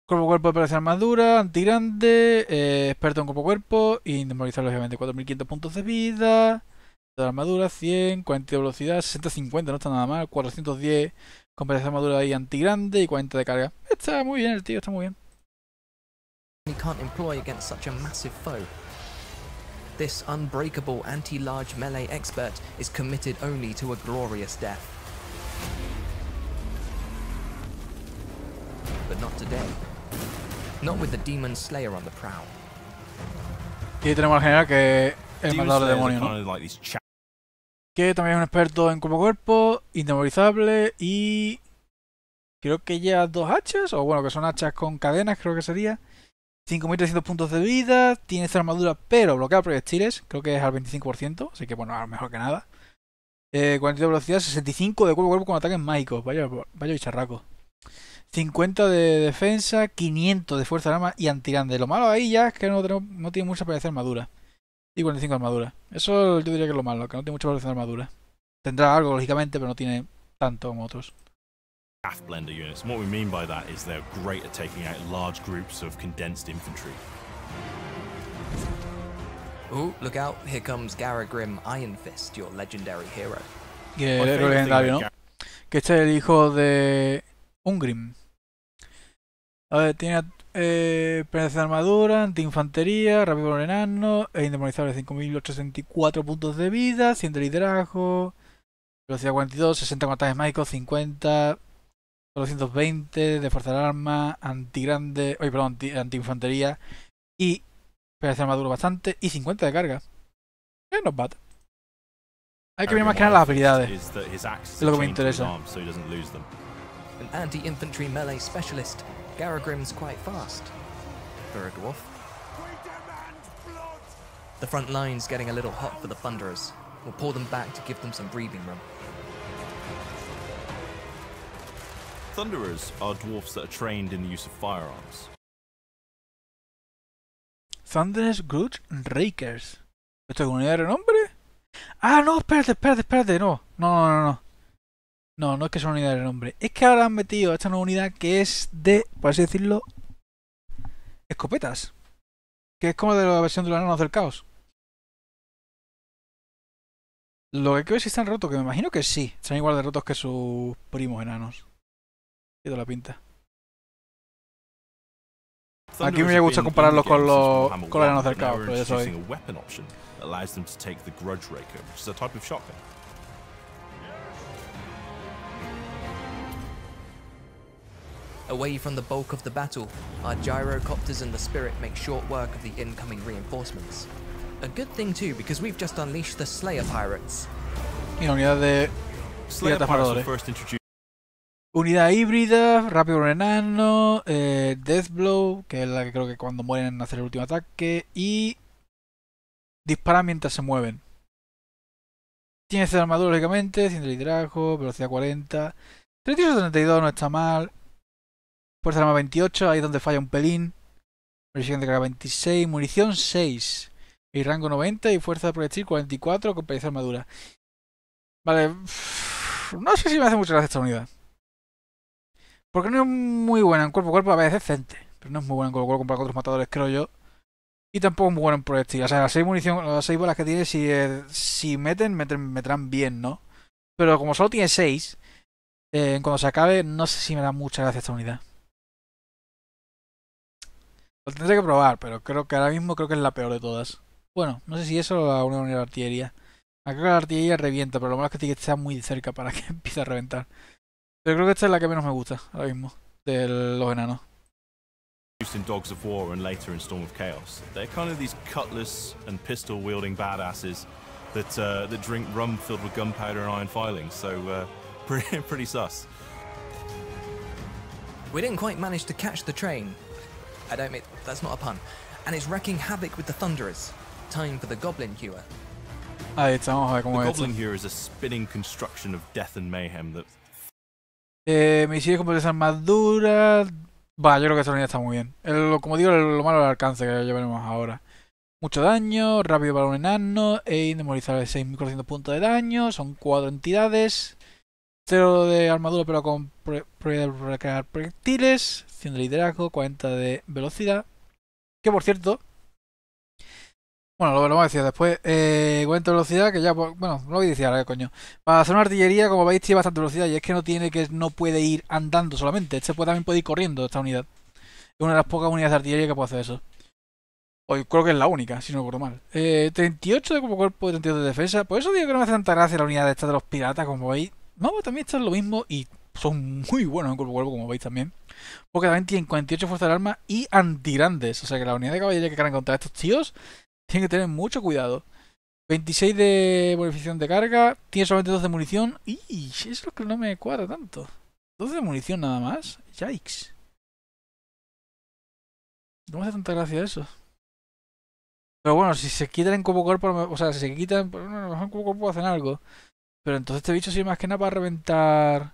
cuerpo cuerpo de armadura, antigrande, grande, eh, experto en cuerpo a cuerpo, y lógicamente obviamente 4500 puntos de vida, de armadura, 100, 40 de velocidad, 60-50, no está nada mal, 410 con de armadura anti antigrande y 40 de carga. Está muy bien el tío, está muy bien this unbreakable anti-large melee expert is committed only to a glorious death. But not today. Not with the Demon Slayer on the prowl. Y tenemos al general que es mandador de demonios, ¿no? Que también es un experto en cuerpo a cuerpo, indemorizable y... Creo que lleva dos hachas, o bueno, que son hachas con cadenas, creo que sería. 5300 puntos de vida, tienes armadura pero bloquea proyectiles, creo que es al 25%, así que bueno, a lo mejor que nada. Eh, 42 de velocidad, 65 de cuerpo a cuerpo con ataques mágicos, vaya, vaya bicharraco. 50 de defensa, 500 de fuerza de arma y antirande. Lo malo ahí ya es que no, tiene mucha apariencia armadura. Y 45 de armadura. Eso yo diría que es lo malo, que no tiene mucha apariencia de armadura. Tendrá algo, lógicamente, pero no tiene tanto como otros chaff blender units. And what we mean by that is they're great at taking out large groups of condensed infantry. Oh, look out, here comes Garagrim Iron Fist, your legendary hero. Yeah, el legendario, ¿no? Que este es el hijo de Ungrim. A ver, tiene eh, de armadura, antiinfantería, rápido por enano, e indemonizable 5.864 puntos de vida, 100 de liderazgo, velocidad 42, 60 contactos mágicos, 50 420 de Fuerza de arma, antigrande, oye, perdón, antiinfantería anti infantería y pedazo de armadura bastante y 50 de carga. Que eh, no bate? Hay que ver más que nada las habilidades. Es lo que me interesa. An anti-infantry melee specialist, Garagrim's quite fast. For a dwarf. The front line's getting a little hot for the Thunderers. We'll pull them back to give them some breathing room. Thunderers are dwarfs that are trained in the use of firearms. Thunderers, Groot, Rakers. ¿Esto una unidad de renombre? Ah, no, espérate, espérate, espérate, no. No, no, no, no. No, no es que sea una unidad de renombre. Es que ahora han metido esta nueva unidad que es de, por así decirlo, escopetas. Que es como de la versión de los enanos del caos. Lo que hay que ver si están rotos, que me imagino que sí. Están igual de rotos que sus primos enanos. Tiene la pinta. Aquí me gusta compararlo con los con los cercados, pero ya soy. allows them to take the Grudge Raker, which is a type of shotgun. Away from the bulk of the battle, our gyrocopters and the Spirit make short work of the incoming reinforcements. A good thing too, because we've just unleashed the Slayer Pirates. Slayer Pirates were first introduced Unidad híbrida, rápido renano, eh, Deathblow, que es la que creo que cuando mueren hace el último ataque, y dispara mientras se mueven. Tiene de armadura, lógicamente, 100 de liderazgo, velocidad 40. 38 32 no está mal. Fuerza de arma 28, ahí es donde falla un pelín. Munición de carga 26, munición 6. Y rango 90 y fuerza de proyectil 44 con de armadura. Vale. No sé si me hace mucha gracia esta unidad. Porque no es muy buena en cuerpo a cuerpo, a veces decente. Pero no es muy buena en cuerpo a cuerpo para con otros matadores, creo yo. Y tampoco es muy buena en proyectil. O sea, las seis munición, las seis que tiene, si, si meten, meten, meterán bien, ¿no? Pero como solo tiene seis, eh, en cuando se acabe, no sé si me da mucha gracia esta unidad. Lo tendré que probar, pero creo que ahora mismo creo que es la peor de todas. Bueno, no sé si eso a una unidad de artillería. Acá la artillería revienta, pero lo malo es que tiene que estar muy cerca para que empiece a reventar. Yo creo que esta es la que menos me gusta ahora mismo, de los enanos. in Dogs of War and later in Storm of Chaos. They're kind of these cutlass and pistol wielding badasses that uh, that drink rum filled with gunpowder and iron filings. So uh, pretty pretty sus. We didn't quite manage to catch the train. I don't mean that's not a pun. And it's wrecking havoc with the Thunderers. Time for the Goblin Hewer. Ahí estamos, a ver cómo the Goblin Hewer is a spinning construction of death and mayhem that Eh, misiles pues, con potencia armadura. Va, yo creo que esta unidad está muy bien. El, como digo, lo malo es el alcance que ya veremos ahora. Mucho daño, rápido para un enano e indemorizable 6.400 puntos de daño. Son cuatro entidades. Cero de armadura pero con recargar proyectiles. 100 de liderazgo, 40 de velocidad. Que por cierto, bueno, lo vamos a decir después. Eh, cuento velocidad, que ya, pues, bueno, lo voy a decir ahora, coño. Para hacer una artillería, como veis, tiene bastante velocidad y es que no tiene que, no puede ir andando solamente. Este puede, también puede ir corriendo, esta unidad. Es una de las pocas unidades de artillería que puede hacer eso. Hoy creo que es la única, si no recuerdo mal. Eh, 38 de cuerpo cuerpo, y 32 de defensa. Por eso digo que no me hace tanta gracia la unidad de esta de los piratas, como veis. No, también están lo mismo y son muy buenos en cuerpo cuerpo, como veis también. Porque también tienen 48 fuerzas de arma y antirandes. O sea que la unidad de caballería que cargan contra estos tíos tienen que tener mucho cuidado. 26 de bonificación de carga. Tiene solamente 2 de munición. Y eso es lo que no me cuadra tanto. 2 de munición nada más. Yikes. No me hace tanta gracia eso. Pero bueno, si se quitan en cuerpo cuerpo, o sea, si se quitan, pues, bueno, a lo mejor en cuerpo cuerpo hacen algo. Pero entonces este bicho sirve más que nada para reventar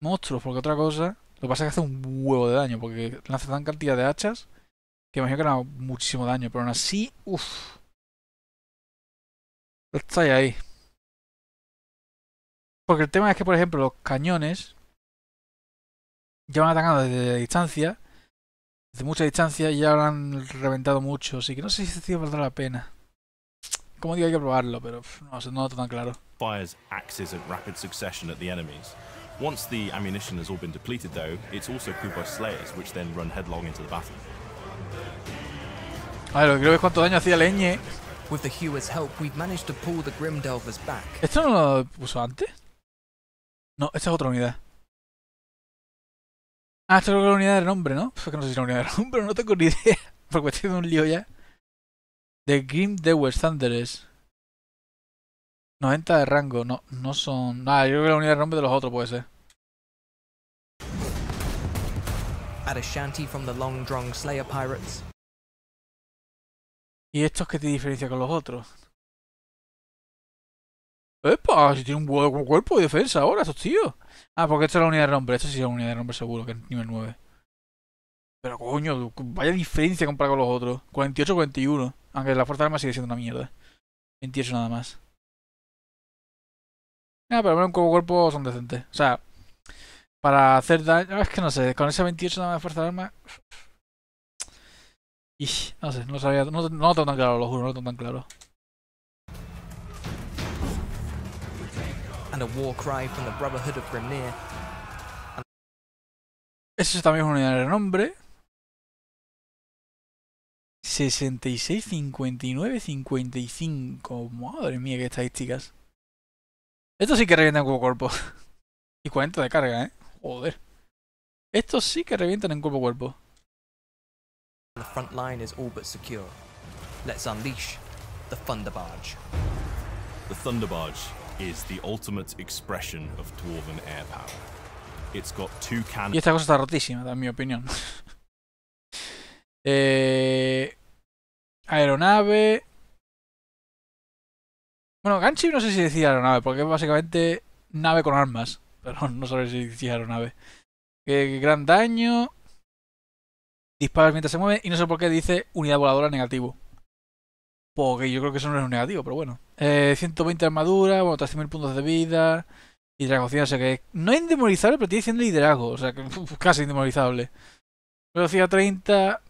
monstruos, porque otra cosa. Lo que pasa es que hace un huevo de daño, porque lanza tan cantidad de hachas. Que imagino que era muchísimo daño, pero aún así, uff. Está ahí. Porque el tema es que, por ejemplo, los cañones Llevan atacando desde distancia, desde mucha distancia, y ya lo han reventado mucho. Así que no sé si ha sido valdrá la pena. Como digo, hay que probarlo, pero no, no lo tan claro. Fires axes in rapid succession at the enemies. Once the ammunition has all been depleted, though, it's also crewed by slayers, which then run headlong into the battle. A ver, creo que es cuánto daño hacía Leñe. ¿Esto no lo puso antes? No, esta es otra unidad. Ah, esto creo que es la unidad de nombre, ¿no? Pues que no sé si es la unidad de nombre, no tengo ni idea. Porque estoy en un lío ya. The Grimdelvers Thunderers. 90 de rango, no, no son... Nada, ah, yo creo que la unidad de nombre de los otros puede ser. at from the ¿Y estos qué te diferencia con los otros? ¡Epa! Si tiene un buen cuerpo de defensa ahora, estos tíos. Ah, porque esto es la unidad de nombre. esto sí es la unidad de nombre seguro, que es nivel 9. Pero coño, vaya diferencia comparado con los otros. 48-41. Aunque la fuerza de arma sigue siendo una mierda. 28 nada más. Ah, pero bueno, un cuerpo son decentes. O sea, para hacer daño. Ah, es que no sé, con ese 28 nada más de fuerza de arma. no sé, no lo sabía. No, tengo tan claro, lo juro, no lo tengo tan claro. And a war cry from the Brotherhood of Eso también es una unidad de renombre. 66, 59, 55. Madre mía, qué estadísticas. Esto sí que revienta un cuerpo. Y 40 de carga, ¿eh? Joder. Estos sí que revientan en cuerpo a cuerpo. Y esta cosa está rotísima, en mi opinión. eh, aeronave. Bueno, Ganship no sé si decía aeronave, porque es básicamente nave con armas pero no sé si dijeron ver. Eh, gran daño. Disparas mientras se mueve. Y no sé por qué dice unidad voladora negativo. Porque yo creo que eso no es un negativo, pero bueno. Eh, 120 armadura, bueno, 13.000 puntos de vida. y o sea que no es indemorizable, pero tiene 100 de liderazgo. O sea que casi indemorizable Velocidad 30.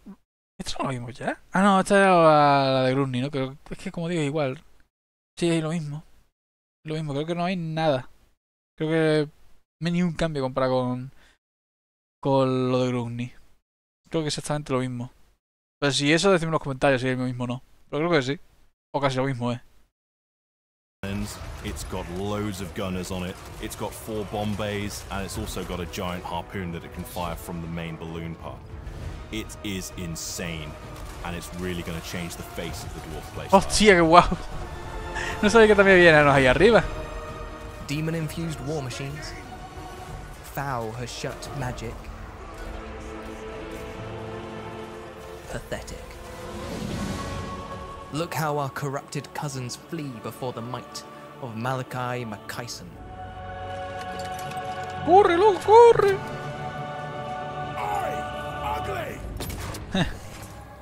¿Esto no lo vimos ya? Ah, no, esta era la, de Grunny, ¿no? Creo, es que como digo, igual. Sí, es lo mismo. Lo mismo, creo que no hay nada. Creo que un cambio comparado con, con lo de Grugny. Creo que es exactamente lo mismo. Pero si eso decimos en los comentarios si es lo mismo o no. Pero creo que sí. O casi lo mismo, eh. It's got loads of gunners on it. It's got four bomb bays and it's also got a giant harpoon that it can fire from the main balloon part. It is insane, and it's really going to change the face of the dwarf place. Hostia, qué guapo. No sabía que también había enanos ahí arriba. Demon infused war machines, foul her shut magic. Pathetic. Look how our corrupted cousins flee before the might of Malachi Mackison. Corre, lo, corre! Aye, ugly!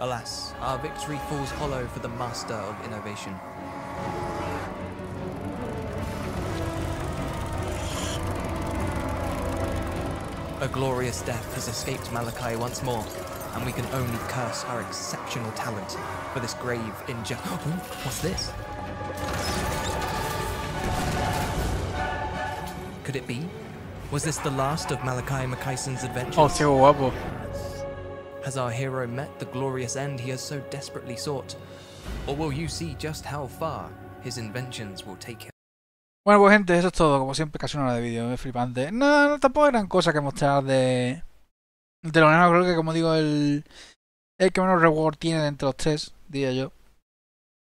Alas, our victory falls hollow for the master of innovation. A glorious death has escaped Malachi once more, and we can only curse our exceptional talent for this grave injustice. What's this? Could it be? Was this the last of Malachi Mackison's adventures? Oh, seu Wabo. Has our hero met the glorious end he has so desperately sought? Or will you see just how far his inventions will take him? Bueno, pues gente, eso es todo. Como siempre, casi una hora de vídeo, es flipante. No, no tampoco eran cosas que mostrar de... De lo menos creo que, como digo, el... El que menos reward tiene entre los tres, diría yo.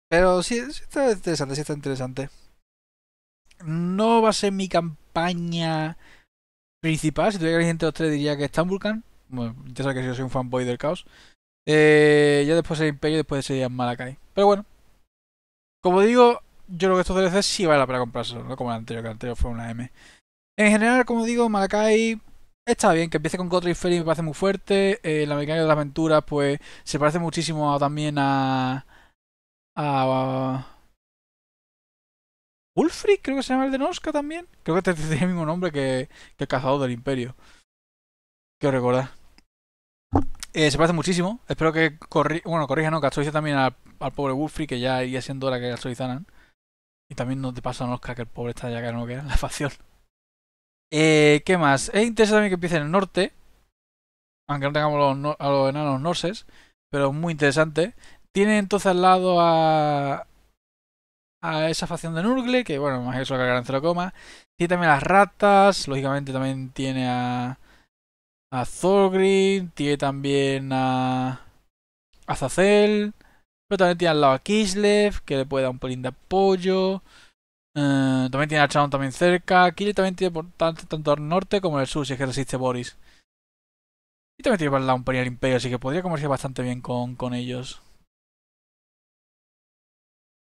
Pero sí, sí está interesante, sí está interesante. No va a ser mi campaña principal. Si tuviera que entre los tres, diría que es Bueno, ya sabes que yo soy un fanboy del caos. Eh, ya después el Imperio, después sería Malakai. Pero bueno. Como digo, yo creo que estos DLC sí vale la pena comprárselos, ¿no? Como el anterior, que el anterior fue una M. En general, como digo, Malakai está bien, que empiece con Godfrey Ferry me parece muy fuerte. En eh, la mecánica de las aventuras, pues, se parece muchísimo también a. a. Ulfric, creo que se llama el de Nosca también. Creo que este tiene el mismo nombre que, que el cazador del Imperio. Quiero recordar. Eh, se parece muchísimo. Espero que corri bueno, corrija, no, que actualice también al, pobre Wolfrey, que ya iría siendo la que actualizaran. Y también no te pasa pasan los que el pobre está ya que no queda en la facción. Eh, ¿Qué más? Es interesante también que empiece en el norte. Aunque no tengamos a los enanos norses. Pero es muy interesante. Tiene entonces al lado a. A esa facción de Nurgle, que bueno, más eso que el en cero coma. Tiene también las ratas, lógicamente también tiene a. A Thorgrim, tiene también a. A Zazel. Pero también tiene al lado a Kislev, que le puede dar un pelín de apoyo. Eh, también tiene a Charon también cerca. Kili también tiene tanto, al norte como al sur, si es que resiste Boris. Y también tiene para el lado un pelín al imperio, así que podría comerciar bastante bien con, con ellos.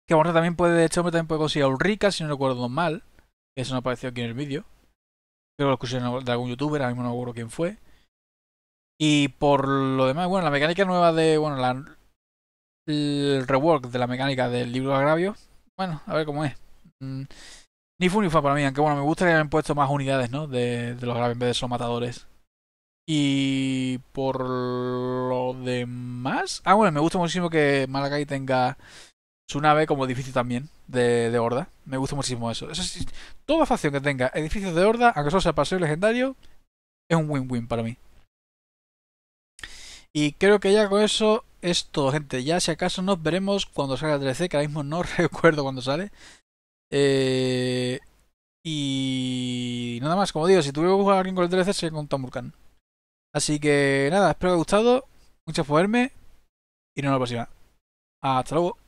Que bueno, también puede, de hecho, también puede conseguir a Ulrika, si no recuerdo mal. Eso no apareció aquí en el vídeo. Creo que lo escuché de algún youtuber, ahora mismo no me acuerdo quién fue. Y por lo demás, bueno, la mecánica nueva de. Bueno, la, el rework de la mecánica del libro de agravio. Bueno, a ver cómo es. Mm, ni fu ni para mí, aunque bueno, me gusta que hayan puesto más unidades, ¿no? De, los agravios en vez de solo matadores. Y por lo demás. Ah, bueno, me gusta muchísimo que Malakai tenga su nave como edificio también de, horda. Me gusta muchísimo eso. eso sí, toda facción que tenga edificios de horda, aunque solo sea paseo legendario, es un win-win para mí. Y creo que ya con eso es todo, gente. Ya si acaso nos veremos cuando salga el DLC, que ahora mismo no recuerdo cuándo sale. Eh, y nada más, como digo, si tuviera que jugar a alguien con el DLC sería con Tamurkan. Así que nada, espero que os haya gustado. Muchas por Y nos vemos la próxima. Hasta luego.